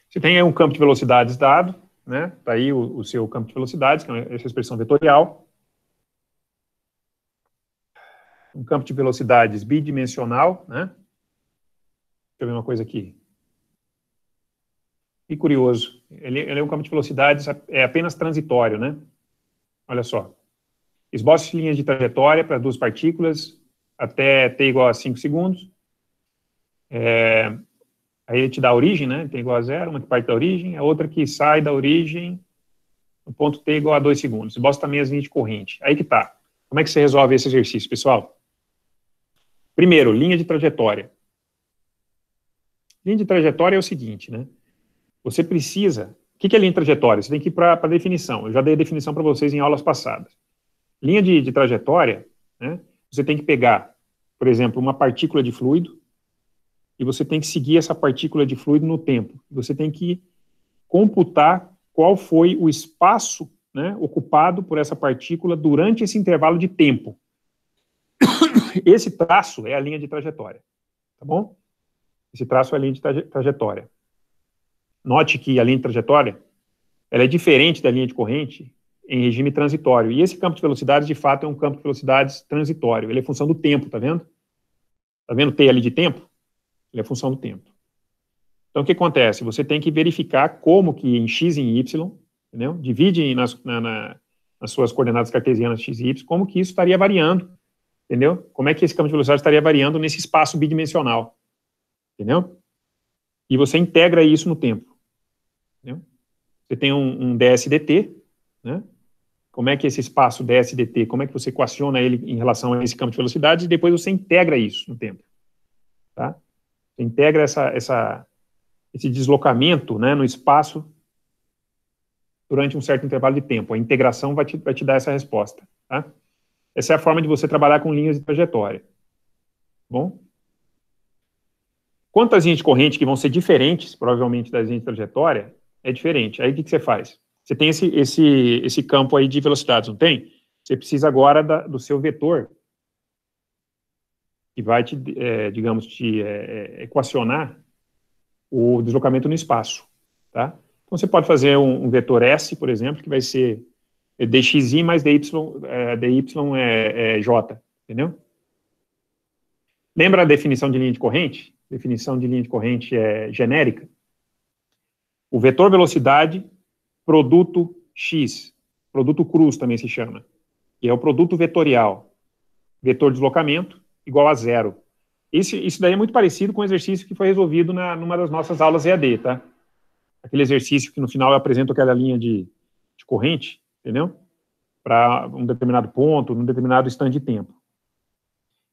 Você tem aí um campo de velocidades dado, né? Está aí o, o, seu campo de velocidades, que é essa expressão vetorial. Um campo de velocidades bidimensional, né? Deixa eu ver uma coisa aqui e curioso. Ele, ele é um campo de velocidades, é apenas transitório, né? Olha só. Esboço linhas de trajetória para duas partículas até t igual a 5 segundos. É, aí ele te dá a origem, né? T igual a zero, uma que parte da origem, a outra que sai da origem no ponto t igual a 2 segundos. Esboço também as linhas de corrente. Aí que tá. Como é que você resolve esse exercício, pessoal? Primeiro, linha de trajetória. Linha de trajetória é o seguinte, né? Você precisa. O que é linha de trajetória? Você tem que ir para a definição. Eu já dei a definição para vocês em aulas passadas. Linha de, de trajetória, né, você tem que pegar, por exemplo, uma partícula de fluido e você tem que seguir essa partícula de fluido no tempo. Você tem que computar qual foi o espaço né, ocupado por essa partícula durante esse intervalo de tempo. Esse traço é a linha de trajetória, tá bom? Esse traço é a linha de trajetória. Note que a linha de trajetória ela é diferente da linha de corrente em regime transitório. E esse campo de velocidades, de fato, é um campo de velocidades transitório. Ele é função do tempo, tá vendo? Tá vendo T ali de tempo? Ele é função do tempo. Então, o que acontece? Você tem que verificar como que em x e em y, entendeu? divide nas, na, na, nas suas coordenadas cartesianas x e y, como que isso estaria variando, entendeu? Como é que esse campo de velocidade estaria variando nesse espaço bidimensional, entendeu? E você integra isso no tempo. Né? Você tem um, um DSDT, né? como é que esse espaço DSDT, como é que você equaciona ele em relação a esse campo de velocidade, e depois você integra isso no tempo. Tá? Você integra essa, essa, esse deslocamento né, no espaço durante um certo intervalo de tempo. A integração vai te, vai te dar essa resposta. Tá? Essa é a forma de você trabalhar com linhas de trajetória. Tá bom? Quanto às linhas de corrente que vão ser diferentes, provavelmente, das linhas de trajetória, é diferente. Aí o que, que você faz? Você tem esse, esse, esse campo aí de velocidades, não tem? Você precisa agora da, do seu vetor, que vai te, é, digamos, te é, é equacionar o deslocamento no espaço, tá? Então você pode fazer um, um vetor S, por exemplo, que vai ser é, dxi mais dy, é, dy é, é j, entendeu? Lembra a definição de linha de corrente? Definição de linha de corrente é genérica o vetor velocidade, produto X, produto cruz também se chama, que é o produto vetorial, vetor deslocamento igual a zero. Esse, isso daí é muito parecido com o exercício que foi resolvido na, numa das nossas aulas EAD, tá? Aquele exercício que no final eu apresento aquela linha de, de corrente, entendeu? Para um determinado ponto, num determinado stand de tempo.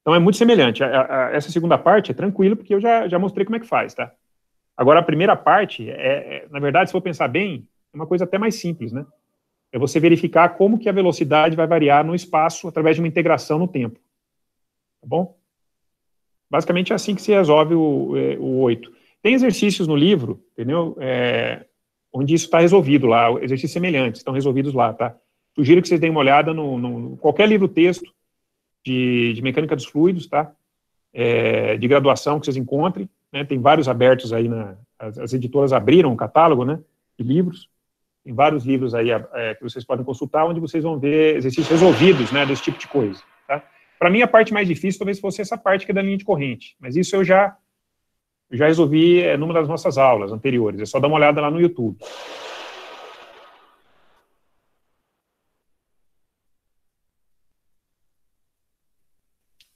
Então é muito semelhante. A, a, essa segunda parte é tranquilo, porque eu já, já mostrei como é que faz, tá? Agora, a primeira parte, é, é, na verdade, se for pensar bem, é uma coisa até mais simples, né? É você verificar como que a velocidade vai variar no espaço através de uma integração no tempo. Tá bom? Basicamente é assim que se resolve o, é, o 8. Tem exercícios no livro, entendeu? É, onde isso está resolvido lá, exercícios semelhantes estão resolvidos lá, tá? Sugiro que vocês deem uma olhada no, no qualquer livro-texto de, de mecânica dos fluidos, tá? É, de graduação que vocês encontrem, né, tem vários abertos aí, na, as, as, editoras abriram um catálogo né, de livros, tem vários livros aí é, que vocês podem consultar, onde vocês vão ver exercícios resolvidos né, desse tipo de coisa. Tá? Para mim, a parte mais difícil talvez fosse essa parte que é da linha de corrente, mas isso eu já, eu já resolvi é, numa das nossas aulas anteriores, é só dar uma olhada lá no YouTube.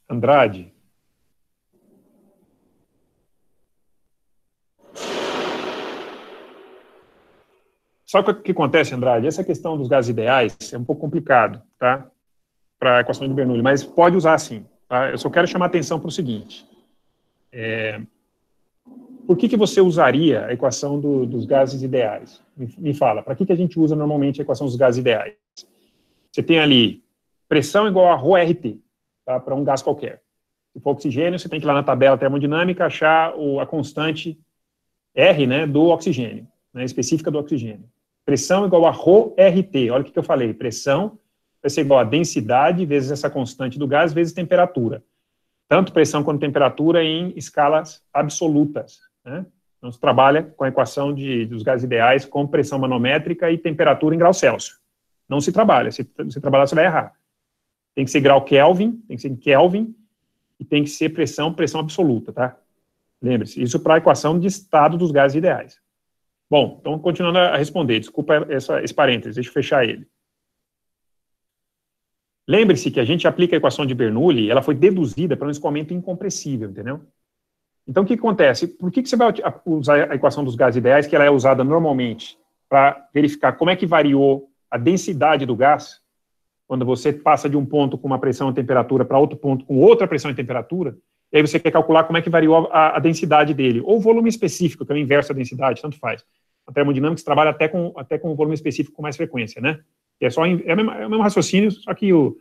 Andrade, Só que o que acontece, Andrade, essa questão dos gases ideais é um pouco complicado, tá? Para a equação de Bernoulli, mas pode usar sim. Tá? Eu só quero chamar atenção para o seguinte. É, por que, que você usaria a equação do, dos gases ideais? Me, me fala, para que, que a gente usa normalmente a equação dos gases ideais? Você tem ali pressão igual a ρRT, tá? para um gás qualquer. Se for oxigênio, você tem que ir lá na tabela termodinâmica achar o, a constante R né, do oxigênio, né, específica do oxigênio. Pressão igual a ρRT. Olha o que eu falei. Pressão vai ser igual a densidade vezes essa constante do gás vezes temperatura. Tanto pressão quanto temperatura em escalas absolutas. Né? Então, se trabalha com a equação de, dos gases ideais com pressão manométrica e temperatura em grau Celsius. Não se trabalha. Se, você trabalhar, você vai errar. Tem que ser grau Kelvin, tem que ser em Kelvin, e tem que ser pressão, pressão absoluta, tá? Lembre-se, isso para a equação de estado dos gases ideais. Bom, então continuando a responder, desculpa essa, esse parênteses, deixa eu fechar ele. Lembre-se que a gente aplica a equação de Bernoulli, ela foi deduzida para um escoamento incompressível, entendeu? Então, o que acontece? Por que, que você vai usar a equação dos gases ideais, que ela é usada normalmente para verificar como é que variou a densidade do gás, quando você passa de um ponto com uma pressão e temperatura para outro ponto com outra pressão e temperatura, e aí você quer calcular como é que variou a, a densidade dele, ou o volume específico, que é o inverso da densidade, tanto faz. A termodinâmica trabalha até com, até com o volume específico com mais frequência, né? E é, só, é, o mesmo, é o mesmo raciocínio, só que o,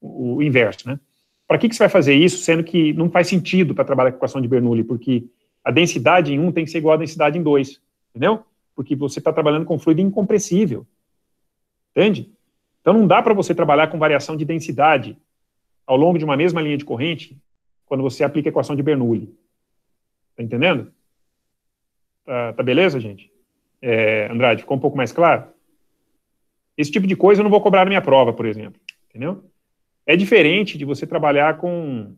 o inverso, né? Para que, que você vai fazer isso, sendo que não faz sentido para trabalhar com a equação de Bernoulli, porque a densidade em um tem que ser igual à densidade em dois, entendeu? Porque você está trabalhando com fluido incompressível, entende? Então não dá para você trabalhar com variação de densidade ao longo de uma mesma linha de corrente quando você aplica a equação de Bernoulli. Está entendendo? Tá, tá beleza, gente? É, Andrade, ficou um pouco mais claro? Esse tipo de coisa eu não vou cobrar na minha prova, por exemplo. Entendeu? É diferente de você trabalhar com,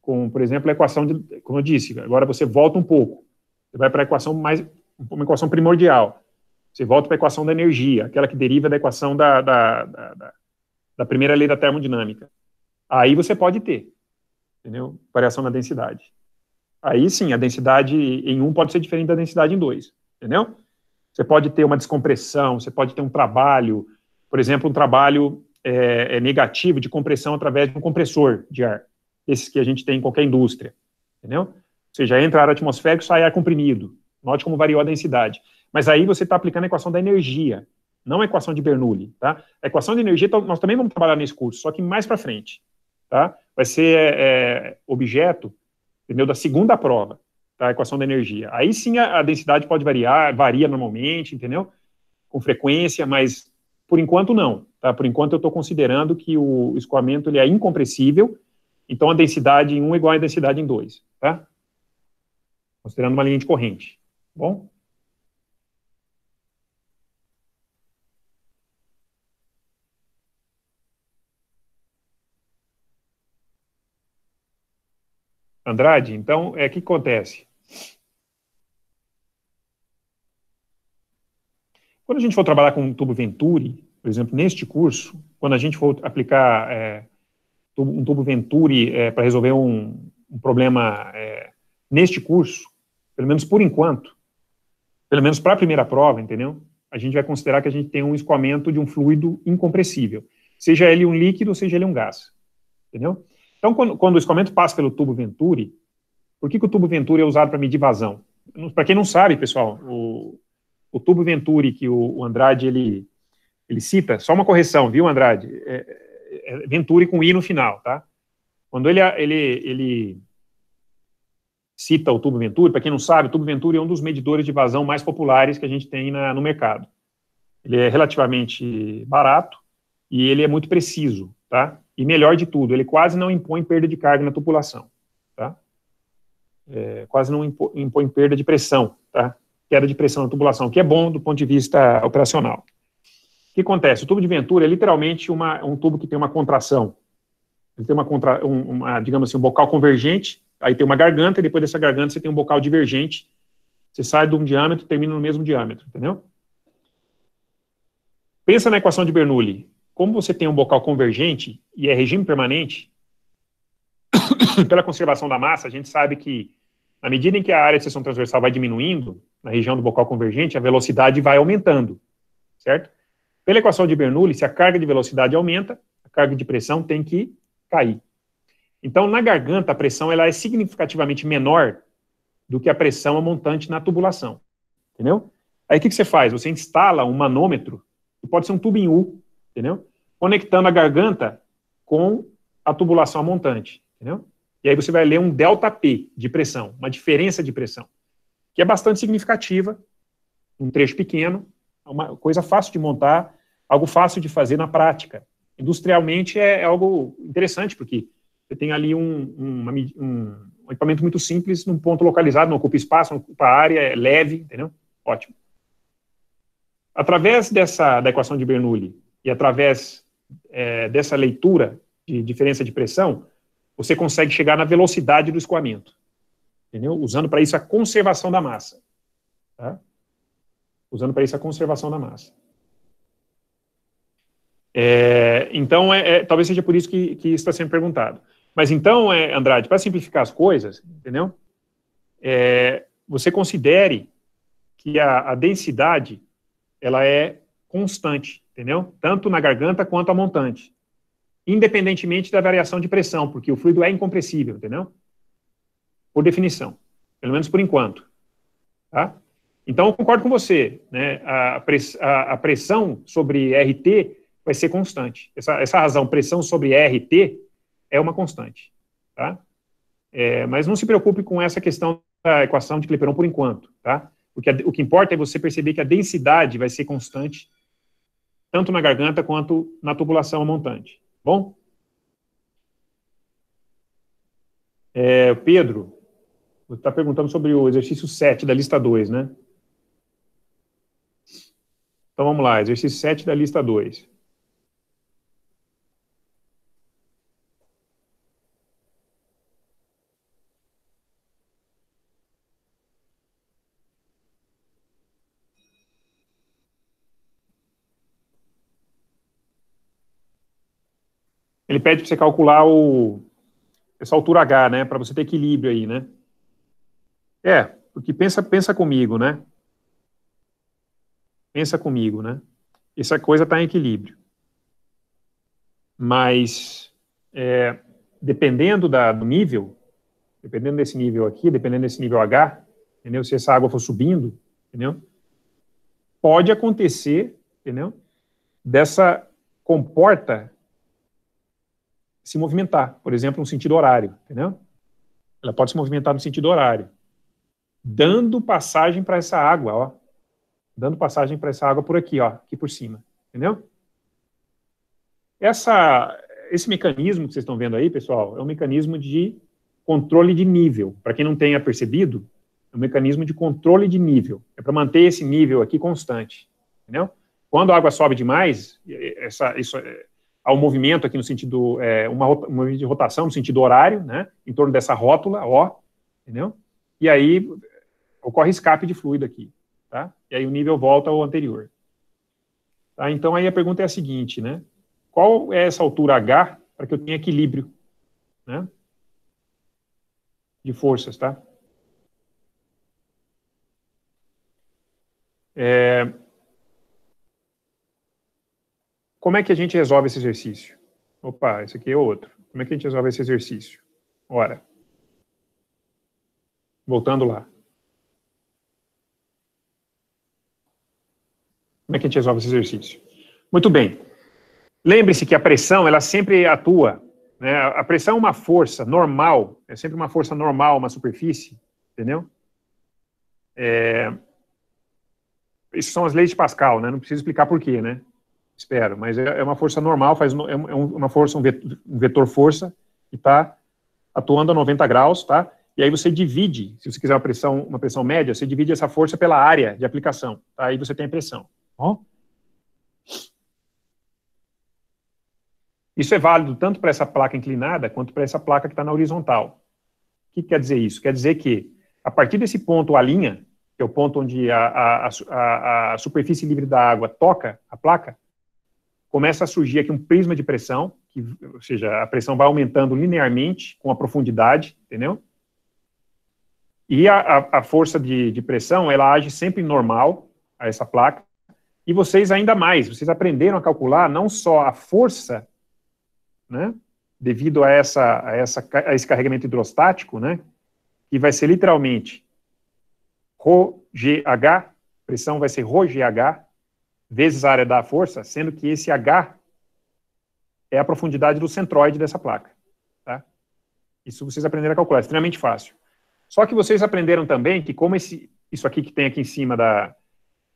com por exemplo, a equação de, como eu disse, agora você volta um pouco. Você vai para a equação mais, uma equação primordial. Você volta para a equação da energia, aquela que deriva da equação da, da, da, da primeira lei da termodinâmica. Aí você pode ter entendeu? Variação na densidade. Aí sim, a densidade em um pode ser diferente da densidade em dois, entendeu? Você pode ter uma descompressão, você pode ter um trabalho, por exemplo, um trabalho é, é negativo de compressão através de um compressor de ar, esses que a gente tem em qualquer indústria, entendeu? Ou seja, entra ar atmosférico, sai ar comprimido. Note como variou a densidade. Mas aí você está aplicando a equação da energia, não a equação de Bernoulli, tá? A equação de energia, então, nós também vamos trabalhar nesse curso, só que mais para frente, tá? Vai ser é, é, objeto, entendeu, da segunda prova, tá? A equação da energia. Aí sim a, a densidade pode variar, varia normalmente, entendeu? Com frequência, mas por enquanto não, tá? Por enquanto eu estou considerando que o escoamento ele é incompressível, então a densidade em 1 um é igual à densidade em 2, tá? Considerando uma linha de corrente, tá bom? Andrade, então, é que acontece? Quando a gente for trabalhar com um tubo Venturi, por exemplo, neste curso, quando a gente for aplicar é, um tubo Venturi é, para resolver um, um problema é, neste curso, pelo menos por enquanto, pelo menos para a primeira prova, entendeu? A gente vai considerar que a gente tem um escoamento de um fluido incompressível, seja ele um líquido, seja ele um gás, entendeu? Então, quando, quando o escoamento passa pelo tubo Venturi, por que, que o tubo Venturi é usado para medir vazão? Para quem não sabe, pessoal, o, o tubo Venturi que o, o, Andrade ele, ele cita, só uma correção, viu, Andrade? É, é, é Venturi com I no final, tá? Quando ele, ele, ele cita o tubo Venturi, para quem não sabe, o tubo Venturi é um dos medidores de vazão mais populares que a gente tem na, no mercado. Ele é relativamente barato e ele é muito preciso, tá? E melhor de tudo, ele quase não impõe perda de carga na tubulação, tá? É, quase não impõe, impõe, perda de pressão, tá? Queda de pressão na tubulação, que é bom do ponto de vista operacional. O que acontece? O tubo de Ventura é literalmente uma, um tubo que tem uma contração. Ele tem uma, contra, uma, digamos assim, um bocal convergente, aí tem uma garganta, e depois dessa garganta você tem um bocal divergente, você sai de um diâmetro e termina no mesmo diâmetro, entendeu? Pensa na equação de Bernoulli como você tem um bocal convergente e é regime permanente, pela conservação da massa, a gente sabe que à medida em que a área de seção transversal vai diminuindo, na região do bocal convergente, a velocidade vai aumentando, certo? Pela equação de Bernoulli, se a carga de velocidade aumenta, a carga de pressão tem que cair. Então, na garganta, a pressão ela é significativamente menor do que a pressão montante na tubulação, entendeu? Aí o que, que você faz? Você instala um manômetro, que pode ser um tubo em U, entendeu? Conectando a garganta com a tubulação montante, entendeu? E aí você vai ler um delta P de pressão, uma diferença de pressão, que é bastante significativa, um trecho pequeno, é uma coisa fácil de montar, algo fácil de fazer na prática. Industrialmente é, é algo interessante, porque você tem ali um, um, um, um, equipamento muito simples, num ponto localizado, não ocupa espaço, não ocupa área, é leve, entendeu? Ótimo. Através dessa da equação de Bernoulli e através é, dessa leitura de diferença de pressão, você consegue chegar na velocidade do escoamento. Entendeu? Usando para isso a conservação da massa. Tá? Usando para isso a conservação da massa. É, então, é, é, talvez seja por isso que, que isso está sendo perguntado. Mas então, é, Andrade, para simplificar as coisas, entendeu? É, você considere que a, a densidade ela é constante, entendeu? Tanto na garganta quanto a montante. Independentemente da variação de pressão, porque o fluido é incompressível, entendeu? Por definição. Pelo menos por enquanto. Tá? Então, eu concordo com você. Né? A, press, a, a pressão sobre RT vai ser constante. Essa, essa razão, pressão sobre RT, é uma constante. Tá? É, mas não se preocupe com essa questão da equação de Clapeyron por enquanto. Tá? O, que, o que importa é você perceber que a densidade vai ser constante tanto na garganta quanto na tubulação montante. Bom? É, Pedro está perguntando sobre o exercício 7 da lista 2, né? Então vamos lá, exercício 7 da lista 2. ele pede para você calcular o, essa altura H, né? Para você ter equilíbrio aí, né? É, porque pensa, pensa comigo, né? Pensa comigo, né? Essa coisa está em equilíbrio. Mas, é, dependendo da, do nível, dependendo desse nível aqui, dependendo desse nível H, entendeu? Se essa água for subindo, entendeu? Pode acontecer, entendeu? Dessa comporta se movimentar, por exemplo, no sentido horário, entendeu? Ela pode se movimentar no sentido horário, dando passagem para essa água, ó, dando passagem para essa água por aqui, ó, aqui por cima, entendeu? Essa, esse mecanismo que vocês estão vendo aí, pessoal, é um mecanismo de controle de nível. Para quem não tenha percebido, é um mecanismo de controle de nível. É para manter esse nível aqui constante, entendeu? Quando a água sobe demais, essa, isso, ao movimento aqui no sentido, é, uma, uma rotação no sentido horário, né, em torno dessa rótula, ó, entendeu? E aí ocorre escape de fluido aqui, tá? E aí o nível volta ao anterior. Tá? Então aí a pergunta é a seguinte, né? Qual é essa altura H para que eu tenha equilíbrio, né? De forças, tá? É, como é que a gente resolve esse exercício? Opa, esse aqui é outro. Como é que a gente resolve esse exercício? Ora, voltando lá. Como é que a gente resolve esse exercício? Muito bem. Lembre-se que a pressão, ela sempre atua. Né? A pressão é uma força normal, é sempre uma força normal, uma superfície, entendeu? É... Isso são as leis de Pascal, né? Não preciso explicar porquê, né? espero, mas é, é, uma força normal, faz é, é uma força, um vetor, força, que está atuando a 90 graus, tá? E aí você divide, se você quiser uma pressão, uma pressão média, você divide essa força pela área de aplicação, tá? Aí você tem a pressão, Ó, tá Isso é válido tanto para essa placa inclinada quanto para essa placa que está na horizontal. O que, que quer dizer isso? Quer dizer que, a partir desse ponto, a linha, que é o ponto onde a, a, a, a superfície livre da água toca a placa, começa a surgir aqui um prisma de pressão, que, ou seja, a pressão vai aumentando linearmente com a profundidade, entendeu? E a, a força de, de, pressão, ela age sempre normal a essa placa. E vocês ainda mais, vocês aprenderam a calcular não só a força, né, devido a, essa, a, essa, a esse carregamento hidrostático, né, que vai ser literalmente ρgH, pressão vai ser ρgH, vezes a área da força, sendo que esse H é a profundidade do centroide dessa placa. Tá? Isso vocês aprenderam a calcular, é extremamente fácil. Só que vocês aprenderam também que como esse, isso aqui que tem aqui em cima da,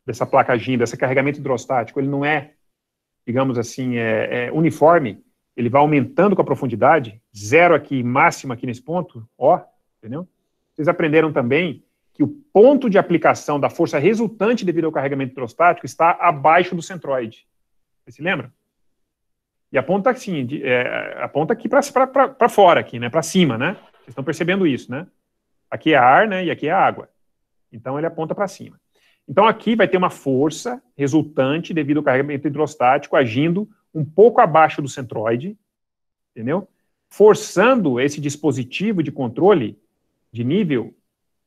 dessa placa agindo, esse carregamento hidrostático, ele não é, digamos assim, é, é uniforme, ele vai aumentando com a profundidade, zero aqui, máxima aqui nesse ponto, ó, entendeu? Vocês aprenderam também que o ponto de aplicação da força resultante devido ao carregamento hidrostático está abaixo do centroide. Você se lembra? E aponta assim, de, é, aponta aqui para fora, aqui, né? Para cima, né? Vocês estão percebendo isso, né? Aqui é ar, né? E aqui é água. Então ele aponta para cima. Então aqui vai ter uma força resultante devido ao carregamento hidrostático agindo um pouco abaixo do centroide, entendeu? Forçando esse dispositivo de controle de nível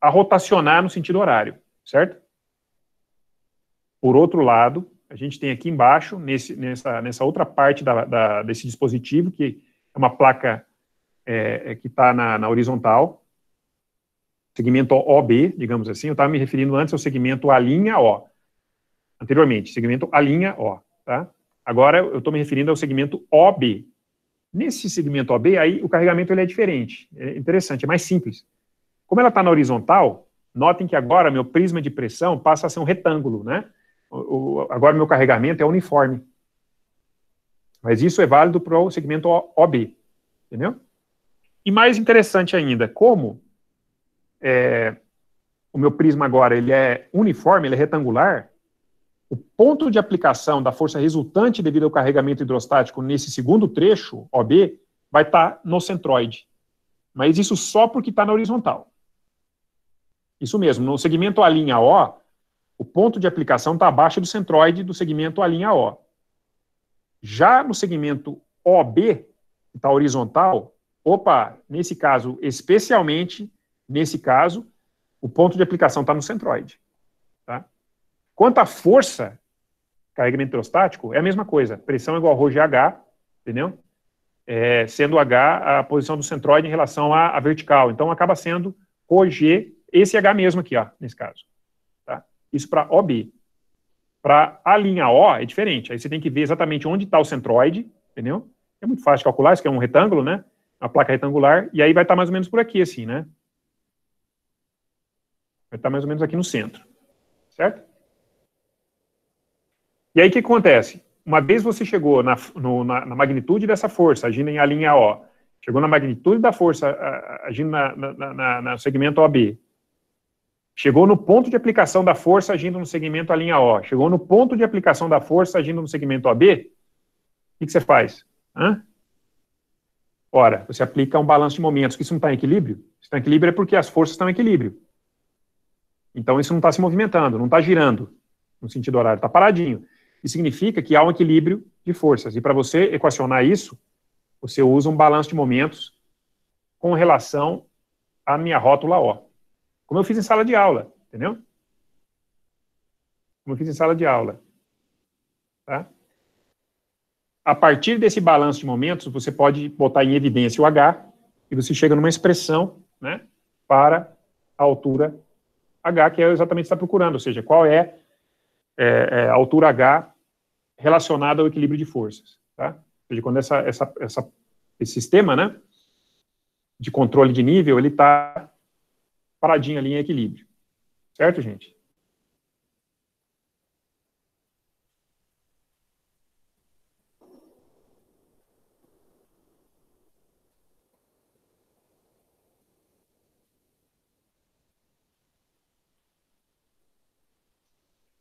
a rotacionar no sentido horário, certo? Por outro lado, a gente tem aqui embaixo, nesse, nessa, nessa outra parte da, da, desse dispositivo, que é uma placa é, é que está na, na, horizontal, segmento OB, digamos assim, eu estava me referindo antes ao segmento A linha O, anteriormente, segmento A linha O, tá? Agora eu estou me referindo ao segmento OB. Nesse segmento OB, aí o carregamento ele é diferente, é interessante, é mais simples. Como ela está na horizontal, notem que agora meu prisma de pressão passa a ser um retângulo, né? O, o, agora meu carregamento é uniforme. Mas isso é válido para o segmento OB, entendeu? E mais interessante ainda, como é, o meu prisma agora ele é uniforme, ele é retangular, o ponto de aplicação da força resultante devido ao carregamento hidrostático nesse segundo trecho, OB, vai estar tá no centroide. Mas isso só porque está na horizontal. Isso mesmo, no segmento a linha O, o ponto de aplicação está abaixo do centroide do segmento a linha O. Já no segmento OB, que está horizontal, opa, nesse caso, especialmente nesse caso, o ponto de aplicação está no centroide. Tá? Quanto à força, carregamento hidrostático, é a mesma coisa. Pressão é igual a ρ H, entendeu? É, sendo H a posição do centroide em relação à, à vertical. Então, acaba sendo rho G esse H mesmo aqui, ó, nesse caso. Tá? Isso para OB. Para a linha O é diferente. Aí você tem que ver exatamente onde está o centroide, entendeu? É muito fácil calcular, isso que é um retângulo, né? Uma placa retangular, e aí vai estar tá mais ou menos por aqui, assim, né? Vai estar tá mais ou menos aqui no centro, certo? E aí o que acontece? Uma vez você chegou na, no, na, na magnitude dessa força, agindo em a linha O, chegou na magnitude da força agindo na, na, na, no segmento OB, Chegou no ponto de aplicação da força agindo no segmento a linha O. Chegou no ponto de aplicação da força agindo no segmento AB. O que, que você faz? Hã? Ora, você aplica um balanço de momentos, que isso não está em equilíbrio. Se está em equilíbrio é porque as forças estão em equilíbrio. Então isso não está se movimentando, não está girando no sentido horário, está paradinho. Isso significa que há um equilíbrio de forças. E para você equacionar isso, você usa um balanço de momentos com relação à minha rótula O. Como eu fiz em sala de aula, entendeu? Como eu fiz em sala de aula. Tá? A partir desse balanço de momentos, você pode botar em evidência o H e você chega numa expressão né, para a altura H, que é exatamente o que está procurando, ou seja, qual é, é, é a altura H relacionada ao equilíbrio de forças. Tá? Ou seja, quando essa, essa, essa, esse sistema né, de controle de nível ele está paradinha ali em equilíbrio. Certo, gente?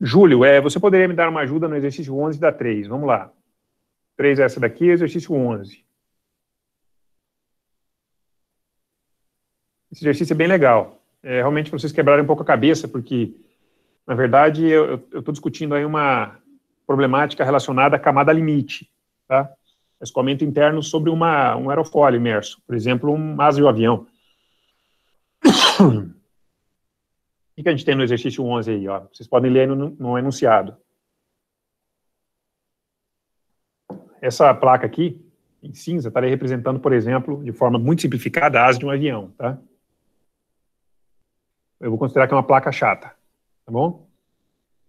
Júlio, é, você poderia me dar uma ajuda no exercício 11 da 3. Vamos lá. 3 é essa daqui, exercício 11. Esse exercício é bem legal é, realmente para vocês quebrarem um pouco a cabeça, porque, na verdade, eu estou discutindo aí uma problemática relacionada à camada limite, tá? Escoamento interno sobre uma, um aerofólio imerso, por exemplo, um asa de um avião. O que a gente tem no exercício 11 aí? Ó? Vocês podem ler no, no enunciado. Essa placa aqui, em cinza, estaria tá representando, por exemplo, de forma muito simplificada, a asa de um avião, tá? eu vou considerar que é uma placa chata, tá bom?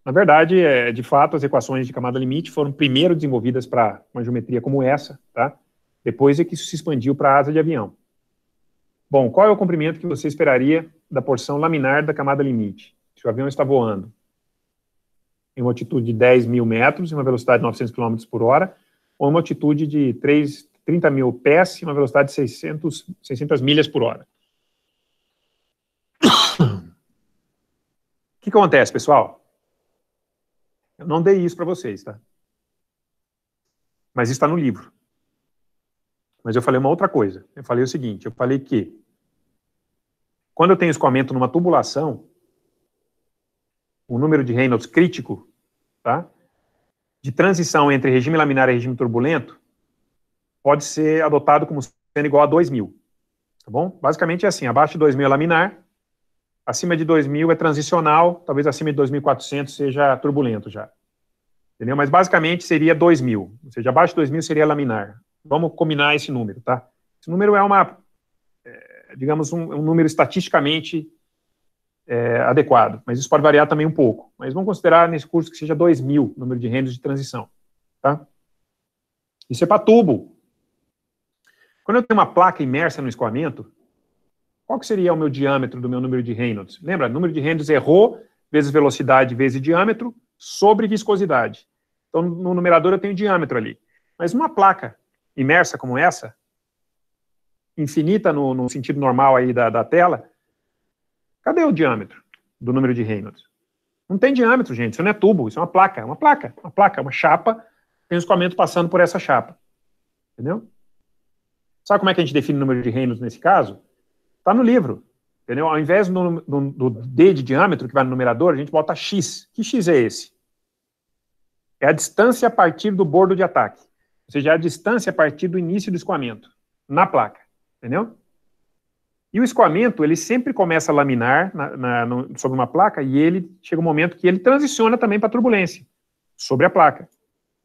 Na verdade, é, de fato, as equações de camada limite foram primeiro desenvolvidas para uma geometria como essa, tá? Depois é que isso se expandiu para a asa de avião. Bom, qual é o comprimento que você esperaria da porção laminar da camada limite, se o avião está voando? Em uma altitude de 10 mil metros, em uma velocidade de 900 km por hora, ou em uma altitude de 3, 30 mil pés, em uma velocidade de 600, 600 milhas por hora. que acontece, pessoal? Eu não dei isso para vocês, tá? Mas isso está no livro. Mas eu falei uma outra coisa. Eu falei o seguinte: eu falei que quando eu tenho escoamento numa tubulação, o número de Reynolds crítico, tá? De transição entre regime laminar e regime turbulento pode ser adotado como sendo igual a 2.000, tá bom? Basicamente é assim, abaixo de 2.000 é laminar, acima de 2.000 é transicional, talvez acima de 2.400 seja turbulento já. Entendeu? Mas basicamente seria 2.000, ou seja, abaixo de 2.000 seria laminar. Vamos combinar esse número, tá? Esse número é uma, é, digamos, um, um, número estatisticamente é, adequado, mas isso pode variar também um pouco. Mas vamos considerar nesse curso que seja 2.000 o número de rendas de transição, tá? Isso é para tubo. Quando eu tenho uma placa imersa no escoamento, qual que seria o meu diâmetro do meu número de Reynolds? Lembra, número de Reynolds errou, vezes velocidade, vezes diâmetro, sobre viscosidade. Então, no numerador eu tenho diâmetro ali. Mas uma placa imersa como essa, infinita no, no sentido normal aí da, da tela, cadê o diâmetro do número de Reynolds? Não tem diâmetro, gente. Isso não é tubo, isso é uma placa. É uma placa, uma placa, uma chapa. Tem um escoamento passando por essa chapa. Entendeu? Sabe como é que a gente define o número de Reynolds nesse caso? Está no livro. Entendeu? Ao invés do, do, do, D de diâmetro, que vai no numerador, a gente bota X. Que X é esse? É a distância a partir do bordo de ataque. Ou seja, é a distância a partir do início do escoamento, na placa. Entendeu? E o escoamento, ele sempre começa laminar na, na, no, sobre uma placa e ele chega um momento que ele transiciona também para turbulência, sobre a placa.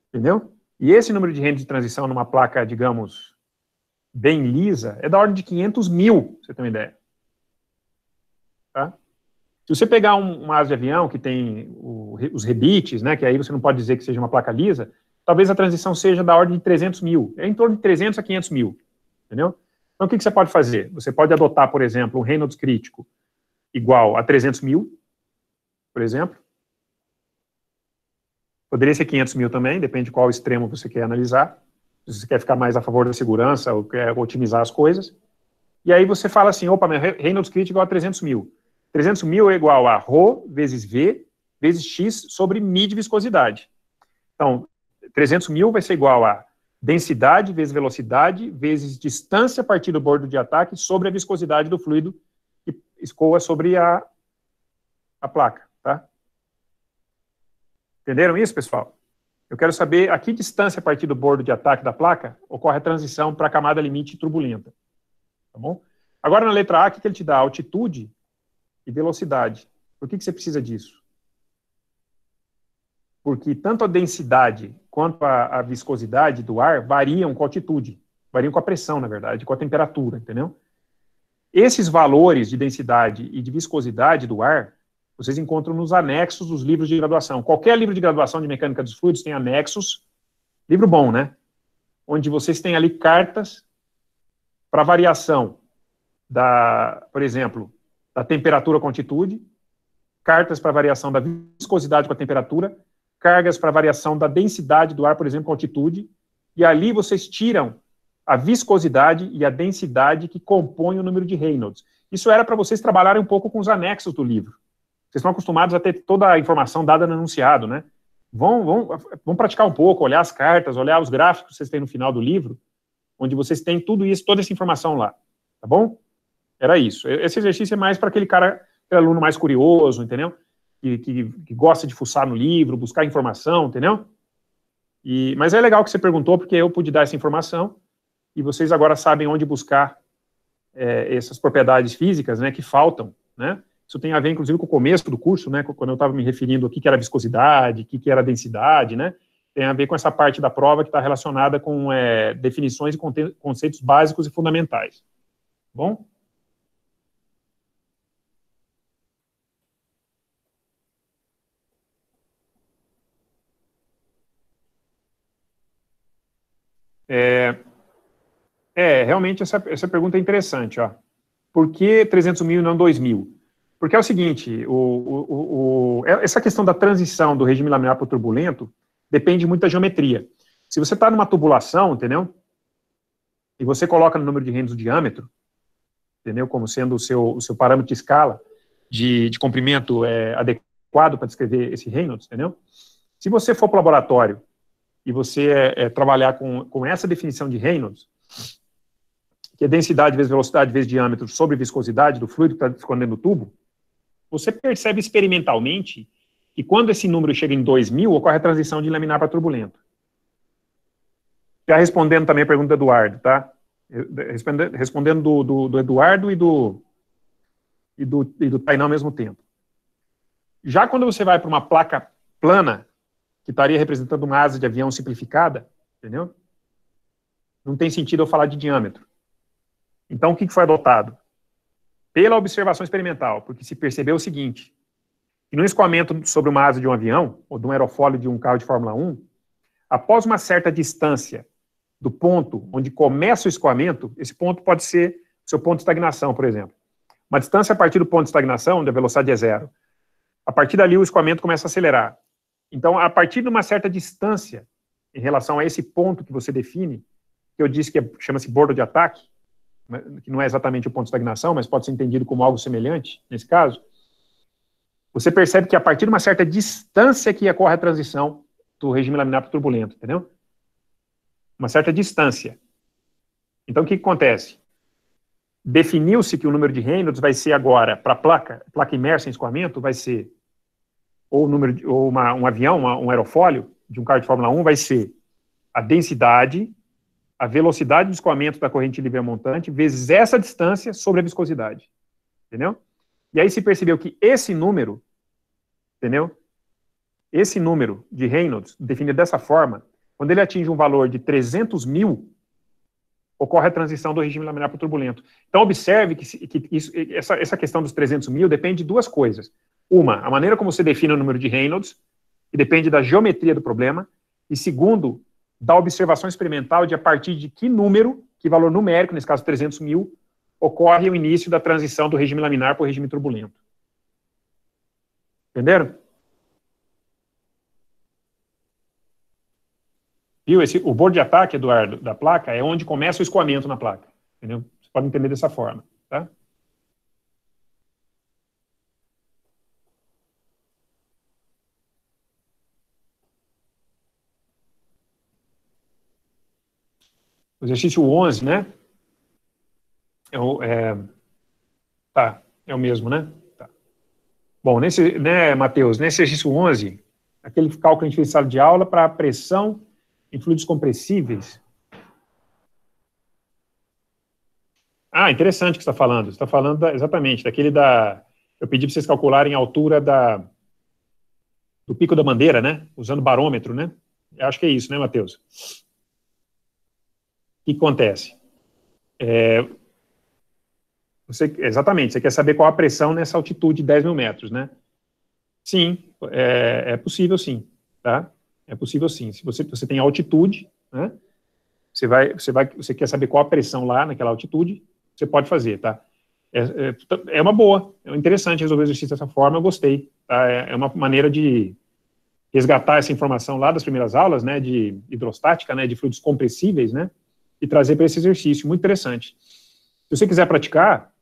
Entendeu? E esse número de rendas de transição numa placa, digamos, bem lisa é da ordem de 500 mil, você tem uma ideia. Tá? Se você pegar um, uma asa de avião que tem o, os rebites, né, que aí você não pode dizer que seja uma placa lisa, talvez a transição seja da ordem de 300 mil, é em torno de 300 a 500 mil, entendeu? Então, o que, que você pode fazer? Você pode adotar, por exemplo, um Reynolds crítico igual a 300 mil, por exemplo. Poderia ser 500 mil também, depende de qual extremo você quer analisar se você quer ficar mais a favor da segurança ou quer otimizar as coisas. E aí você fala assim, opa, meu Reynolds Crit é igual a 300 mil. 300 mil é igual a Rho vezes V vezes X sobre mi de viscosidade. Então, 300 mil vai ser igual a densidade vezes velocidade vezes distância a partir do bordo de ataque sobre a viscosidade do fluido que escoa sobre a, a placa, tá? Entenderam isso, pessoal? Eu quero saber a que distância a partir do bordo de ataque da placa ocorre a transição para a camada limite turbulenta. Tá bom? Agora, na letra A, o que ele te dá? Altitude e velocidade. Por que, que você precisa disso? Porque tanto a densidade quanto a, a viscosidade do ar variam com a altitude. Variam com a pressão, na verdade, com a temperatura, entendeu? Esses valores de densidade e de viscosidade do ar vocês encontram nos anexos dos livros de graduação. Qualquer livro de graduação de mecânica dos fluidos tem anexos, livro bom, né? Onde vocês têm ali cartas para variação da, por exemplo, da temperatura com altitude, cartas para variação da viscosidade com a temperatura, cargas para variação da densidade do ar, por exemplo, com altitude, e ali vocês tiram a viscosidade e a densidade que compõem o número de Reynolds. Isso era para vocês trabalharem um pouco com os anexos do livro. Vocês estão acostumados a ter toda a informação dada no enunciado, né? Vão, vão, vão praticar um pouco, olhar as cartas, olhar os gráficos que vocês têm no final do livro, onde vocês têm tudo isso, toda essa informação lá, tá bom? Era isso. Esse exercício é mais para aquele cara, aquele aluno mais curioso, entendeu? Que, que, que, gosta de fuçar no livro, buscar informação, entendeu? E, mas é legal que você perguntou, porque eu pude dar essa informação, e vocês agora sabem onde buscar é, essas propriedades físicas, né, que faltam, né? Isso tem a ver, inclusive, com o começo do curso, né? Quando eu estava me referindo o que era viscosidade, o que era densidade, né? Tem a ver com essa parte da prova que está relacionada com é, definições e conceitos básicos e fundamentais. Tá bom? É, é realmente essa, essa pergunta é interessante, ó. Por que 300 mil e não 2 mil? Porque é o seguinte, o, o, o, é, essa questão da transição do regime laminar para o turbulento depende muito da geometria. Se você está numa tubulação, entendeu? E você coloca no número de Reynolds o diâmetro, entendeu? Como sendo o seu, o seu parâmetro de escala de, de comprimento é, adequado para descrever esse Reynolds, entendeu? Se você for para o laboratório e você é, é, trabalhar com, com essa definição de Reynolds, que é densidade vezes velocidade vezes diâmetro sobre viscosidade do fluido que está ficando dentro do tubo, você percebe experimentalmente que quando esse número chega em 2 mil, ocorre a transição de laminar para turbulento. Já respondendo também a pergunta do Eduardo, tá? Respondendo do, do, do Eduardo e do, e do, e do Tainá ao mesmo tempo. Já quando você vai para uma placa plana, que estaria representando uma asa de avião simplificada, entendeu? Não tem sentido eu falar de diâmetro. Então, o que foi adotado? pela observação experimental, porque se percebeu o seguinte, que no escoamento sobre uma asa de um avião, ou de um aerofólio de um carro de Fórmula 1, após uma certa distância do ponto onde começa o escoamento, esse ponto pode ser seu ponto de estagnação, por exemplo. Uma distância a partir do ponto de estagnação, onde a velocidade é zero. A partir dali, o escoamento começa a acelerar. Então, a partir de uma certa distância em relação a esse ponto que você define, que eu disse que é, chama-se bordo de ataque, né, que não é exatamente o ponto de estagnação, mas pode ser entendido como algo semelhante nesse caso, você percebe que a partir de uma certa distância que ocorre a transição do regime laminar para o turbulento, entendeu? Uma certa distância. Então, o que, que acontece? Definiu-se que o número de Reynolds vai ser agora, para a placa, placa imersa em escoamento, vai ser, ou, número de, ou uma, um avião, uma, um aerofólio de um carro de Fórmula 1, vai ser a densidade a velocidade de escoamento da corrente livre montante vezes essa distância sobre a viscosidade. Entendeu? E aí se percebeu que esse número, entendeu? Esse número de Reynolds, definido dessa forma, quando ele atinge um valor de 300 mil, ocorre a transição do regime laminar para o turbulento. Então, observe que, que isso, essa, essa questão dos 300 mil depende de duas coisas. Uma, a maneira como você define o número de Reynolds, que depende da geometria do problema, e segundo, da observação experimental de a partir de que número, que valor numérico, nesse caso 300 mil, ocorre o início da transição do regime laminar para o regime turbulento. Entenderam? Viu? Esse, o bordo de ataque, Eduardo, da placa, é onde começa o escoamento na placa. Entendeu? Você pode entender dessa forma. Tá? exercício 11, né? É o, é, tá, é o mesmo, né? Tá. Bom, nesse, né, Matheus, nesse exercício 11, aquele cálculo que a gente fez em sala de aula para a pressão em fluidos compressíveis. Ah, interessante o que você está falando. Você está falando da, exatamente daquele da. Eu pedi para vocês calcularem a altura da, do pico da bandeira, né? Usando barômetro, né? Eu acho que é isso, né, Matheus? que acontece? É, você, exatamente, você quer saber qual a pressão nessa altitude de 10 mil metros, né? Sim, é, é possível sim, tá? É possível sim. Se você, você tem altitude, né? Você, vai, você, vai, você quer saber qual a pressão lá naquela altitude, você pode fazer, tá? É, é, é uma boa, é interessante resolver o exercício dessa forma, eu gostei. Tá? É, é uma maneira de resgatar essa informação lá das primeiras aulas, né, de hidrostática, né, de fluidos compressíveis, né, e trazer para esse exercício. Muito interessante. Se você quiser praticar,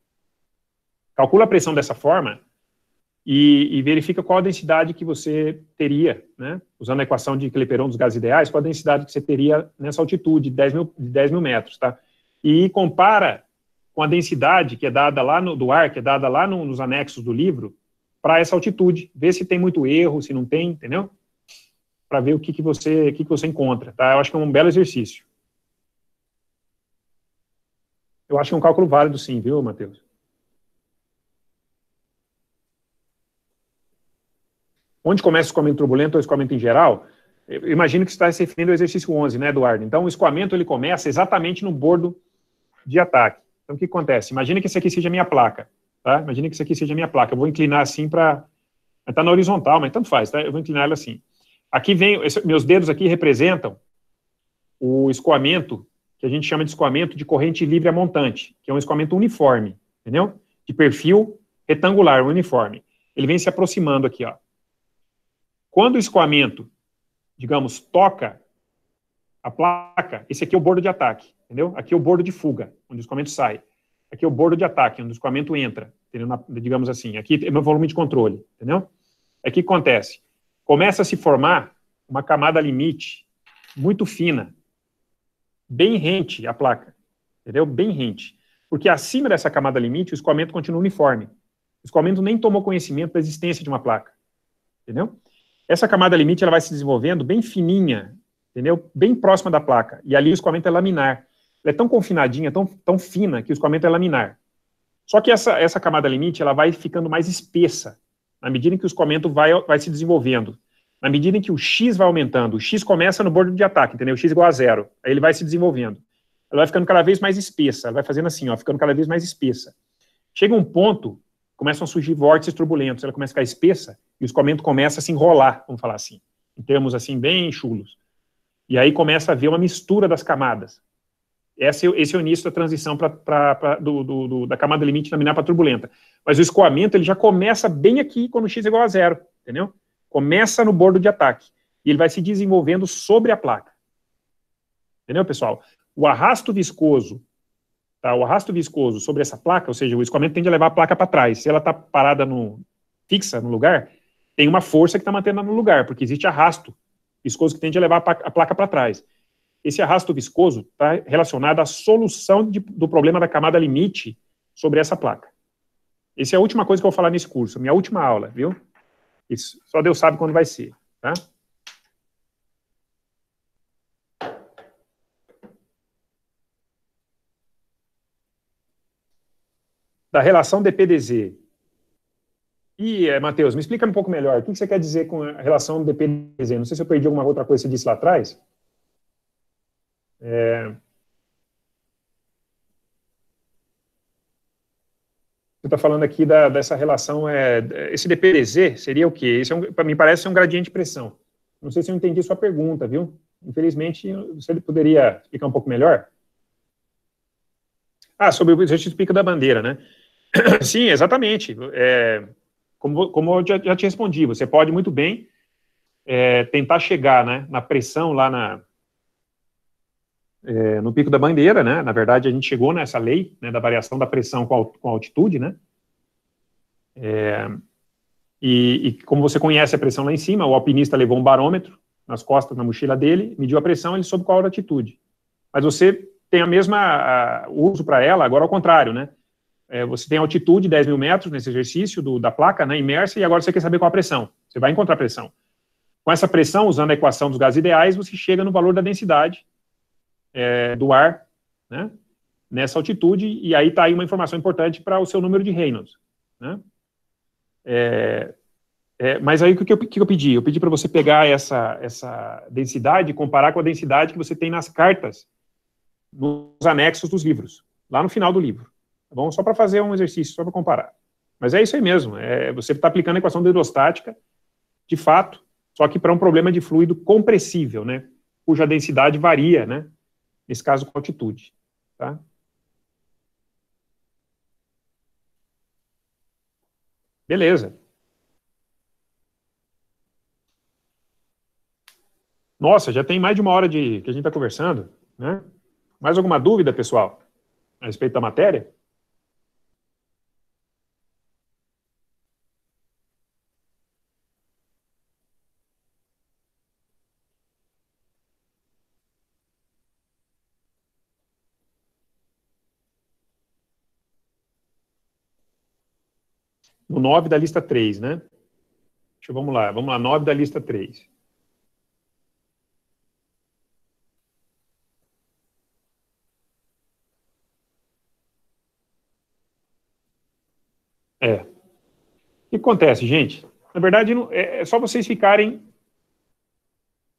calcula a pressão dessa forma e, e, verifica qual a densidade que você teria, né? Usando a equação de Clapeyron dos gases ideais, qual a densidade que você teria nessa altitude de 10 mil, de 10 mil metros, tá? E compara com a densidade que é dada lá no, do ar, que é dada lá no, nos anexos do livro, para essa altitude, ver se tem muito erro, se não tem, entendeu? Para ver o que, que você, o que, que você encontra, tá? Eu acho que é um belo exercício. Eu acho que é um cálculo válido sim, viu, Matheus? Onde começa o escoamento turbulento ou escoamento em geral? Eu imagino que está se referindo ao exercício 11, né, Eduardo? Então, o escoamento ele começa exatamente no bordo de ataque. Então, o que acontece? Imagina que isso aqui seja minha placa, tá? Imagina que isso aqui seja minha placa. Eu vou inclinar assim para... Está na horizontal, mas tanto faz, tá? Eu vou inclinar ela assim. Aqui vem... Esse, meus dedos aqui representam o escoamento que a gente chama de escoamento de corrente livre a montante, que é um escoamento uniforme, entendeu? De perfil retangular, uniforme. Ele vem se aproximando aqui, ó. Quando o escoamento, digamos, toca a placa, esse aqui é o bordo de ataque, entendeu? Aqui é o bordo de fuga, onde o escoamento sai. Aqui é o bordo de ataque, onde o escoamento entra, na, digamos assim. Aqui é meu volume de controle, entendeu? É que acontece. Começa a se formar uma camada limite muito fina, bem rente à placa, entendeu? Bem rente. Porque acima dessa camada limite, o escoamento continua uniforme. O escoamento nem tomou conhecimento da existência de uma placa, entendeu? Essa camada limite ela vai se desenvolvendo bem fininha, entendeu? Bem próxima da placa. E ali o escoamento é laminar. Ela é tão confinadinha, tão, tão fina, que o escoamento é laminar. Só que essa, essa camada limite ela vai ficando mais espessa à medida em que o escoamento vai, vai se desenvolvendo. Na medida em que o X vai aumentando, o X começa no bordo de ataque, entendeu? O X igual a zero. Aí ele vai se desenvolvendo. Ela vai ficando cada vez mais espessa, ela vai fazendo assim, ó, ficando cada vez mais espessa. Chega um ponto, começam a surgir vórtices turbulentos, ela começa a ficar espessa e o escoamento começa a se enrolar, vamos falar assim, em termos assim bem chulos. E aí começa a haver uma mistura das camadas. Esse, é esse é o início da transição pra, pra, pra do, do, do, da camada limite laminar para turbulenta. Mas o escoamento ele já começa bem aqui, quando o x é igual a zero, entendeu? Começa no bordo de ataque e ele vai se desenvolvendo sobre a placa. Entendeu, pessoal? O arrasto viscoso, tá? O arrasto viscoso sobre essa placa, ou seja, o escoamento tende a levar a placa para trás. Se ela está parada no fixa no lugar, tem uma força que está mantendo no lugar, porque existe arrasto viscoso que tende a levar a placa para trás. Esse arrasto viscoso está relacionado à solução de, do problema da camada limite sobre essa placa. Essa é a última coisa que eu vou falar nesse curso, minha última aula, viu? Isso, só Deus sabe quando vai ser, tá? Da relação DPDZ. E, eh, Matheus, me explica um pouco melhor, o que você quer dizer com a relação DPDZ? Não sei se eu perdi alguma outra coisa que você disse lá atrás. É, você está falando aqui da, dessa relação, é, esse DPDZ seria o quê? Isso é um, me parece ser um gradiente de pressão. Não sei se eu entendi sua pergunta, viu? Infelizmente, você poderia explicar um pouco melhor? Ah, sobre o exercício do pico da bandeira, né? Sim, exatamente. É, como, como eu já, já, te respondi, você pode muito bem é, tentar chegar né, na pressão lá na, é, no Pico da Bandeira, né? Na verdade, a gente chegou nessa lei né, da variação da pressão com a, altitude, né? É, e, e, como você conhece a pressão lá em cima, o alpinista levou um barômetro nas costas, na mochila dele, mediu a pressão, ele soube qual era a altitude. Mas você tem a mesma a, uso para ela, agora ao contrário, né? É, você tem altitude 10 mil metros nesse exercício do, da placa, né, imersa, e agora você quer saber qual a pressão. Você vai encontrar pressão. Com essa pressão, usando a equação dos gases ideais, você chega no valor da densidade, é, do ar, né? Nessa altitude, e aí está aí uma informação importante para o seu número de Reynolds, né? É, é, mas aí o que eu, que eu pedi? Eu pedi para você pegar essa, essa densidade e comparar com a densidade que você tem nas cartas, nos anexos dos livros, lá no final do livro. Tá bom? Só para fazer um exercício, só para comparar. Mas é isso aí mesmo. É, você está aplicando a equação de hidrostática, de fato, só que para um problema de fluido compressível, né? Cuja densidade varia, né? nesse caso com altitude. Tá? Beleza. Nossa, já tem mais de uma hora de, que a gente está conversando. Né? Mais alguma dúvida, pessoal, a respeito da matéria? no 9 da lista 3, né? Deixa eu, vamos lá, vamos lá, 9 da lista 3. É. O que acontece, gente? Na verdade, é, é só vocês ficarem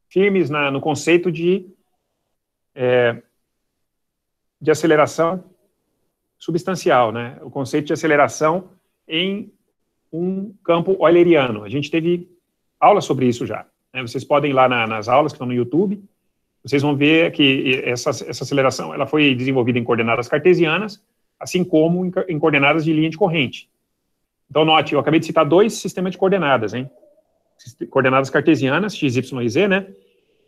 firmes na, no conceito de, é, de aceleração substancial, né? O conceito de aceleração em um campo euleriano. A gente teve aula sobre isso já. Né? Vocês podem ir lá na, nas aulas que estão no YouTube, vocês vão ver que essa, essa aceleração ela foi desenvolvida em coordenadas cartesianas, assim como em, em coordenadas de linha de corrente. Então, note, eu acabei de citar dois sistemas de coordenadas, hein? Coordenadas cartesianas, x, y e z, né?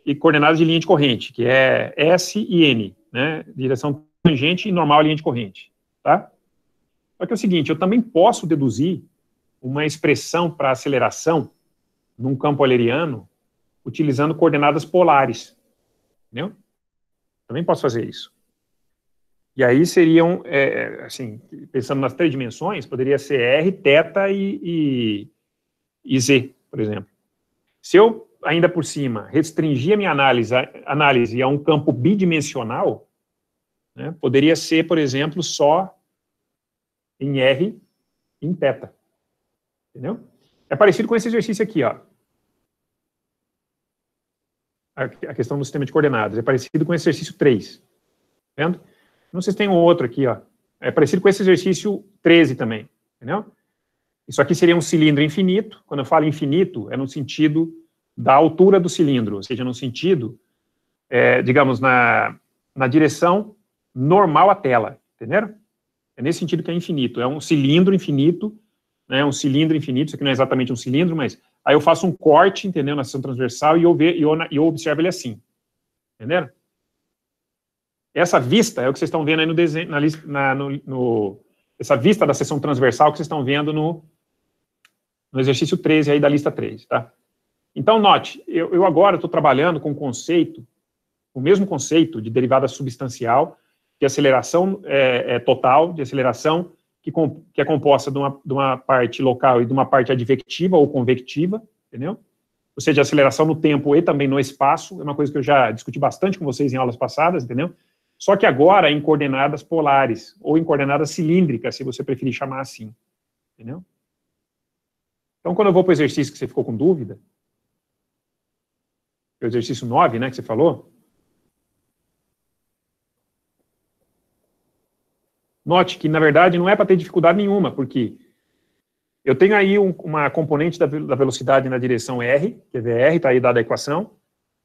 E coordenadas de linha de corrente, que é S e N, né? Direção tangente e normal à linha de corrente, tá? Só que é o seguinte, eu também posso deduzir uma expressão para aceleração num campo euleriano utilizando coordenadas polares. Entendeu? Também posso fazer isso. E aí seriam, é, é, assim, pensando nas três dimensões, poderia ser R, θ e, e, e, Z, por exemplo. Se eu, ainda por cima, restringir a minha análise, a, análise a um campo bidimensional, né, poderia ser, por exemplo, só em R em θ. Entendeu? É parecido com esse exercício aqui, ó. A questão do sistema de coordenadas. É parecido com o exercício 3. Tá vendo? Não sei se tem um outro aqui, ó. É parecido com esse exercício 13 também. Entendeu? Isso aqui seria um cilindro infinito. Quando eu falo infinito, é no sentido da altura do cilindro, ou seja, no sentido, é, digamos, na, na direção normal à tela. Entenderam? É nesse sentido que é infinito. É um cilindro infinito né, um cilindro infinito, isso aqui não é exatamente um cilindro, mas aí eu faço um corte, entendeu, na seção transversal e eu, ve, e eu, eu observo ele assim. Entenderam? Essa vista é o que vocês estão vendo aí no desenho, na, na no, no, essa vista da seção transversal que vocês estão vendo no, no exercício 13 aí da lista 3, tá? Então, note, eu, eu agora estou trabalhando com o conceito, o mesmo conceito de derivada substancial, de aceleração é, é, total, de aceleração que, que é composta de uma, de uma parte local e de uma parte advectiva ou convectiva, entendeu? Ou seja, aceleração no tempo e também no espaço, é uma coisa que eu já discuti bastante com vocês em aulas passadas, entendeu? Só que agora em coordenadas polares, ou em coordenadas cilíndricas, se você preferir chamar assim, entendeu? Então, quando eu vou para o exercício que você ficou com dúvida, é o exercício 9, né, que você falou, Note que, na verdade, não é para ter dificuldade nenhuma, porque eu tenho aí um, uma componente da, da, velocidade na direção r, que é vr, está aí dada a equação,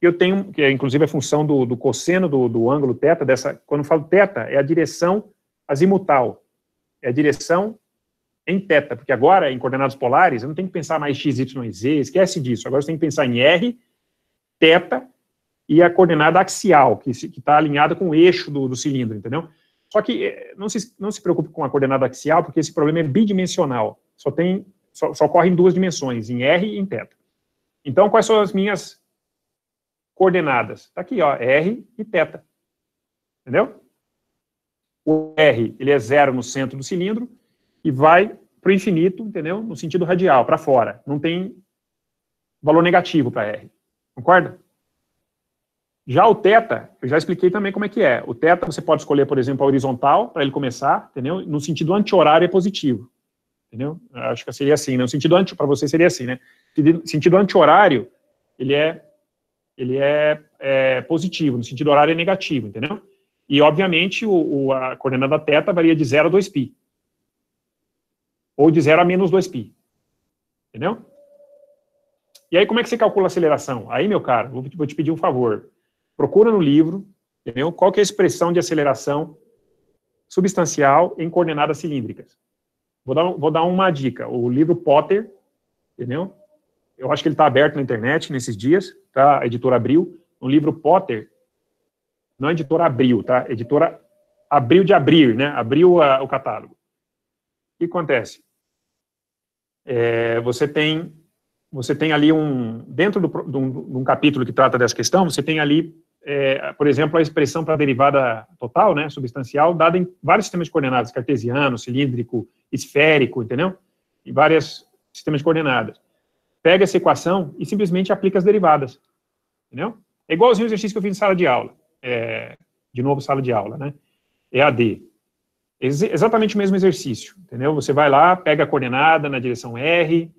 eu tenho, que é inclusive a função do, do cosseno do, do, ângulo θ, dessa, quando eu falo θ, é a direção azimutal, é a direção em θ, porque agora, em coordenadas polares, eu não tenho que pensar mais x, y, z, esquece disso, agora você tem que pensar em r, θ e a coordenada axial, que está alinhada com o eixo do, do cilindro, entendeu? Só que eh, não se, não se preocupe com a coordenada axial, porque esse problema é bidimensional. Só, tem, só, só ocorre em duas dimensões, em R e em θ. Então, quais são as minhas coordenadas? Está aqui, ó, R e θ. Entendeu? O R, ele é zero no centro do cilindro e vai para o infinito, entendeu? No sentido radial, para fora. Não tem valor negativo para R. Concorda? Já o teta, eu já expliquei também como é que é. O teta você pode escolher, por exemplo, a horizontal, para ele começar, entendeu? No sentido anti-horário é positivo, entendeu? Acho que seria assim, né? No sentido anti, para você seria assim, né? No sentido anti-horário, ele é ele é, é, positivo, no sentido horário é negativo, entendeu? E, obviamente, o, o a coordenada teta varia de 0 a 2π. Ou de 0 a menos 2π. Entendeu? E aí, como é que você calcula a aceleração? Aí, meu caro, vou te pedir um favor procura no livro, entendeu? qual que é a expressão de aceleração substancial em coordenadas cilíndricas. Vou dar, vou dar uma dica, o livro Potter, entendeu? Eu acho que ele está aberto na internet nesses dias, tá? A editora Abril, O livro Potter, não é editora Abril, tá? É editora Abril de abrir, né? Abriu a, o catálogo. O que acontece? É, você tem você tem ali um dentro de um capítulo que trata dessa questão, você tem ali é, por exemplo, a expressão para a derivada total, né, substancial, dada em vários sistemas de coordenadas, cartesiano, cilíndrico, esférico, entendeu? Em vários sistemas de coordenadas. Pega essa equação e simplesmente aplica as derivadas, entendeu? É igualzinho o exercício que eu fiz em sala de aula, é, de novo sala de aula, né? EAD. Ex exatamente o mesmo exercício, entendeu? Você vai lá, pega a coordenada na direção R,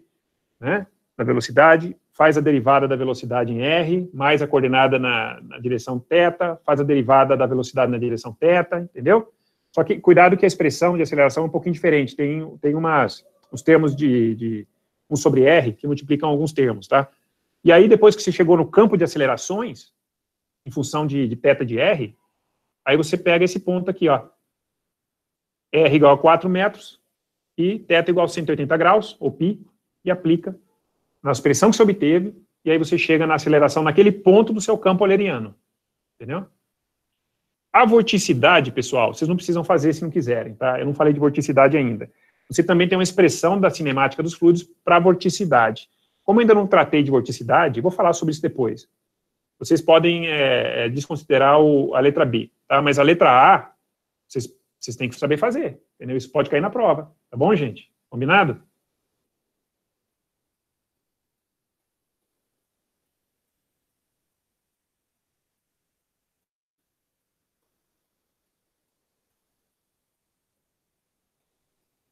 né, na velocidade, faz a derivada da velocidade em R, mais a coordenada na, na direção θ, faz a derivada da velocidade na direção θ, entendeu? Só que cuidado que a expressão de aceleração é um pouquinho diferente, tem, tem umas, uns termos de, de 1 um sobre R que multiplicam alguns termos, tá? E aí, depois que você chegou no campo de acelerações, em função de, de θ de R, aí você pega esse ponto aqui, ó, R igual a 4 metros, e θ igual a 180 graus, ou π, e aplica na expressão que se obteve, e aí você chega na aceleração naquele ponto do seu campo euleriano. Entendeu? A vorticidade, pessoal, vocês não precisam fazer se não quiserem, tá? Eu não falei de vorticidade ainda. Você também tem uma expressão da cinemática dos fluidos para vorticidade. Como ainda não tratei de vorticidade, vou falar sobre isso depois. Vocês podem é, é, desconsiderar o, a letra B, tá? Mas a letra A, vocês, vocês têm que saber fazer, entendeu? Isso pode cair na prova, tá bom, gente? Combinado?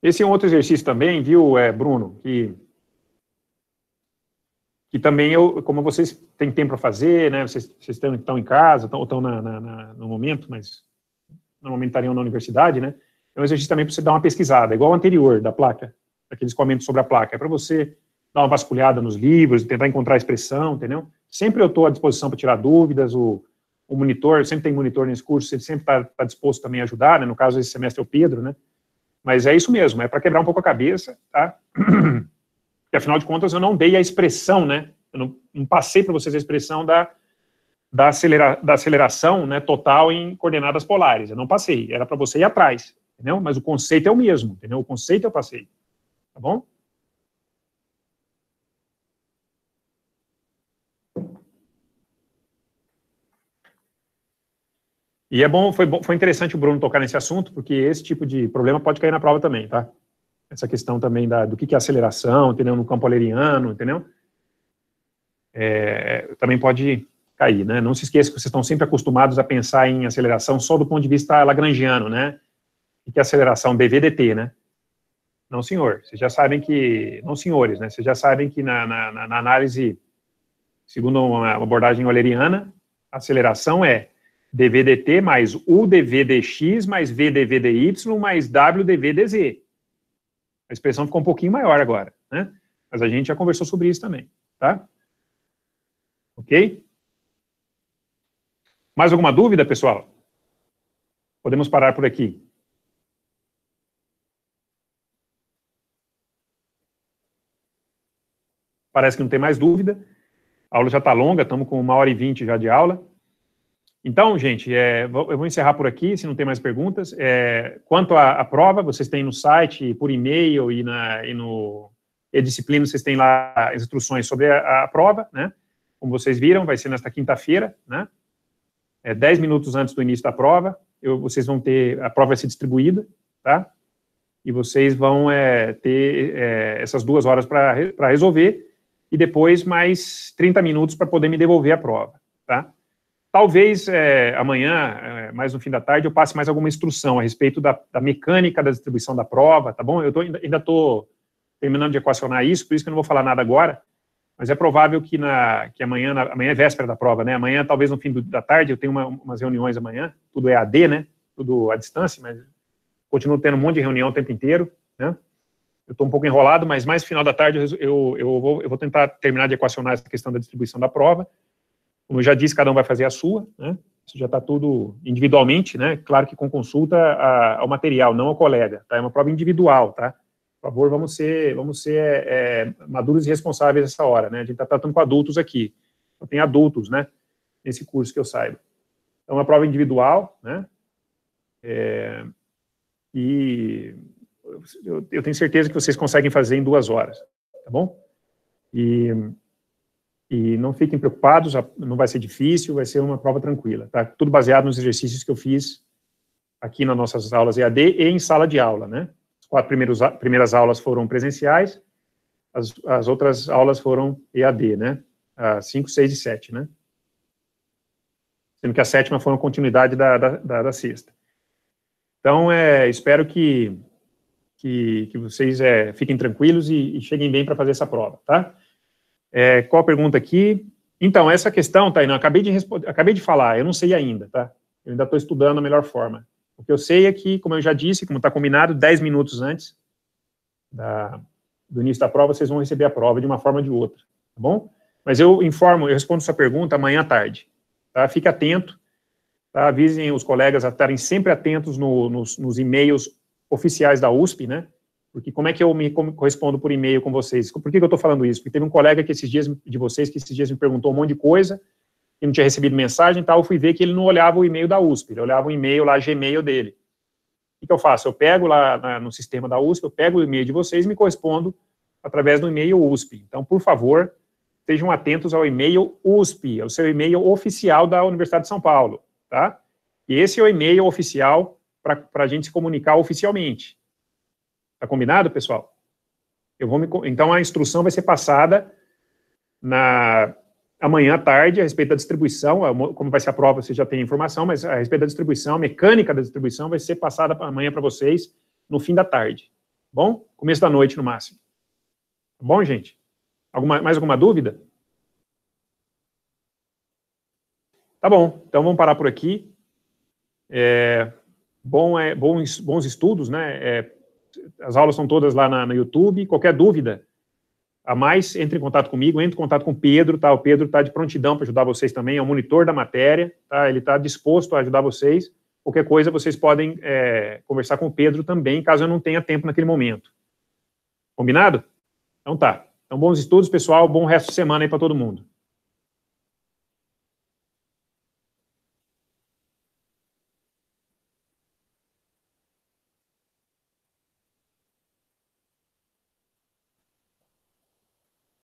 Esse é um outro exercício também, viu, é, Bruno, que, que também, eu, como vocês têm tempo para fazer, né, vocês, vocês estão, estão em casa, estão, ou estão na, na, na, no momento, mas normalmente estariam na universidade, né, é um exercício também para você dar uma pesquisada, igual o anterior, da placa, daqueles comentários sobre a placa, é para você dar uma vasculhada nos livros, tentar encontrar a expressão, entendeu? Sempre eu estou à disposição para tirar dúvidas, o, o monitor, sempre tem monitor nesse curso, ele sempre está tá disposto também a ajudar, né, no caso, esse semestre é o Pedro, né, mas é isso mesmo, é para quebrar um pouco a cabeça, tá? Porque, afinal de contas, eu não dei a expressão, né? Eu não, não passei para vocês a expressão da, da, acelera, da aceleração né, total em coordenadas polares. Eu não passei, era para você ir atrás, entendeu? Mas o conceito é o mesmo, entendeu? O conceito eu passei, tá bom? E é bom, foi, foi interessante o Bruno tocar nesse assunto, porque esse tipo de problema pode cair na prova também, tá? Essa questão também da, do que, que é aceleração, entendeu? No campo aleriano, entendeu? É, também pode cair, né? Não se esqueça que vocês estão sempre acostumados a pensar em aceleração só do ponto de vista lagrangiano, né? O que é aceleração? BVDT, né? Não, senhor. Vocês já sabem que... Não, senhores, né? Vocês já sabem que na, na, na análise, segundo uma abordagem oleriana, aceleração é DVDT mais UDVDX mais VDVDY mais WDVDZ. A expressão ficou um pouquinho maior agora, né? Mas a gente já conversou sobre isso também, tá? Ok? Mais alguma dúvida, pessoal? Podemos parar por aqui. Parece que não tem mais dúvida. A aula já está longa, estamos com uma hora e vinte já de aula. Então, gente, é, eu vou encerrar por aqui, se não tem mais perguntas. É, quanto à, à, prova, vocês têm no site, por e-mail e, na, e no e-disciplina, vocês têm lá instruções sobre a, a, prova, né? Como vocês viram, vai ser nesta quinta-feira, né? É, dez minutos antes do início da prova, eu, vocês vão ter, a prova vai ser distribuída, tá? E vocês vão é, ter é, essas duas horas para resolver e depois mais 30 minutos para poder me devolver a prova, tá? Talvez é, amanhã, é, mais no fim da tarde, eu passe mais alguma instrução a respeito da, da mecânica da distribuição da prova, tá bom? Eu tô, ainda estou terminando de equacionar isso, por isso que eu não vou falar nada agora, mas é provável que, na, que amanhã, na, amanhã é véspera da prova, né? Amanhã, talvez no fim do, da tarde, eu tenho uma, umas reuniões amanhã, tudo é AD, né? Tudo à distância, mas continuo tendo um monte de reunião o tempo inteiro, né? Eu estou um pouco enrolado, mas mais no final da tarde eu, eu, eu, vou, eu vou tentar terminar de equacionar essa questão da distribuição da prova. Como eu já disse, cada um vai fazer a sua, né? Isso já está tudo individualmente, né? Claro que com consulta ao material, não ao colega, tá? É uma prova individual, tá? Por favor, vamos ser, vamos ser é, maduros e responsáveis nessa hora, né? A gente está tratando com adultos aqui. Só tem adultos, né? Nesse curso que eu saiba. Então, é uma prova individual, né? É, e eu, eu tenho certeza que vocês conseguem fazer em duas horas, tá bom? E e não fiquem preocupados, não vai ser difícil, vai ser uma prova tranquila, tá? Tudo baseado nos exercícios que eu fiz aqui nas nossas aulas EAD e em sala de aula, né? As quatro primeiros, primeiras aulas foram presenciais, as, as outras aulas foram EAD, né? 5, 6 e 7, né? Sendo que a sétima foi uma continuidade da, da, da, da sexta. Então, é, espero que, que, que vocês é, fiquem tranquilos e, e cheguem bem para fazer essa prova, tá? É, qual a pergunta aqui? Então, essa questão, Tainan, acabei de, acabei de falar, eu não sei ainda, tá? Eu ainda estou estudando a melhor forma. O que eu sei é que, como eu já disse, como está combinado, 10 minutos antes da, do início da prova, vocês vão receber a prova de uma forma ou de outra, tá bom? Mas eu informo, eu respondo sua pergunta amanhã à tarde, tá? Fique atento, tá? Avisem os colegas a estarem sempre atentos no, nos, nos e-mails oficiais da USP, né? Porque como é que eu me correspondo por e-mail com vocês? Por que, eu estou falando isso? Porque teve um colega que esses dias de vocês que esses dias me perguntou um monte de coisa e não tinha recebido mensagem e tal. Eu fui ver que ele não olhava o e-mail da USP, ele olhava o e-mail lá, Gmail dele. O que, eu faço? Eu pego lá no sistema da USP, eu pego o e-mail de vocês e me correspondo através do e-mail USP. Então, por favor, sejam atentos ao e-mail USP, é o seu e-mail oficial da Universidade de São Paulo, tá? E esse é o e-mail oficial para a gente se comunicar oficialmente. Tá combinado, pessoal? Eu vou me, então a instrução vai ser passada na amanhã à tarde a respeito da distribuição, é como vai ser a prova, você já tem informação, mas a respeito da distribuição, a mecânica da distribuição vai ser passada amanhã para vocês no fim da tarde. Bom? Começo da noite no máximo. Tá bom, gente? Alguma, mais alguma dúvida? Tá bom, então vamos parar por aqui. É, bom, é, bons, bons estudos, né? É, as aulas são todas lá na, no YouTube. Qualquer dúvida a mais, entre em contato comigo, entre em contato com o Pedro, tá? O Pedro está de prontidão para ajudar vocês também, é o monitor da matéria, tá? Ele está disposto a ajudar vocês. Qualquer coisa, vocês podem é, conversar com o Pedro também, caso eu não tenha tempo naquele momento. Combinado? Então tá. Então, bons estudos, pessoal. Bom resto de semana aí para todo mundo.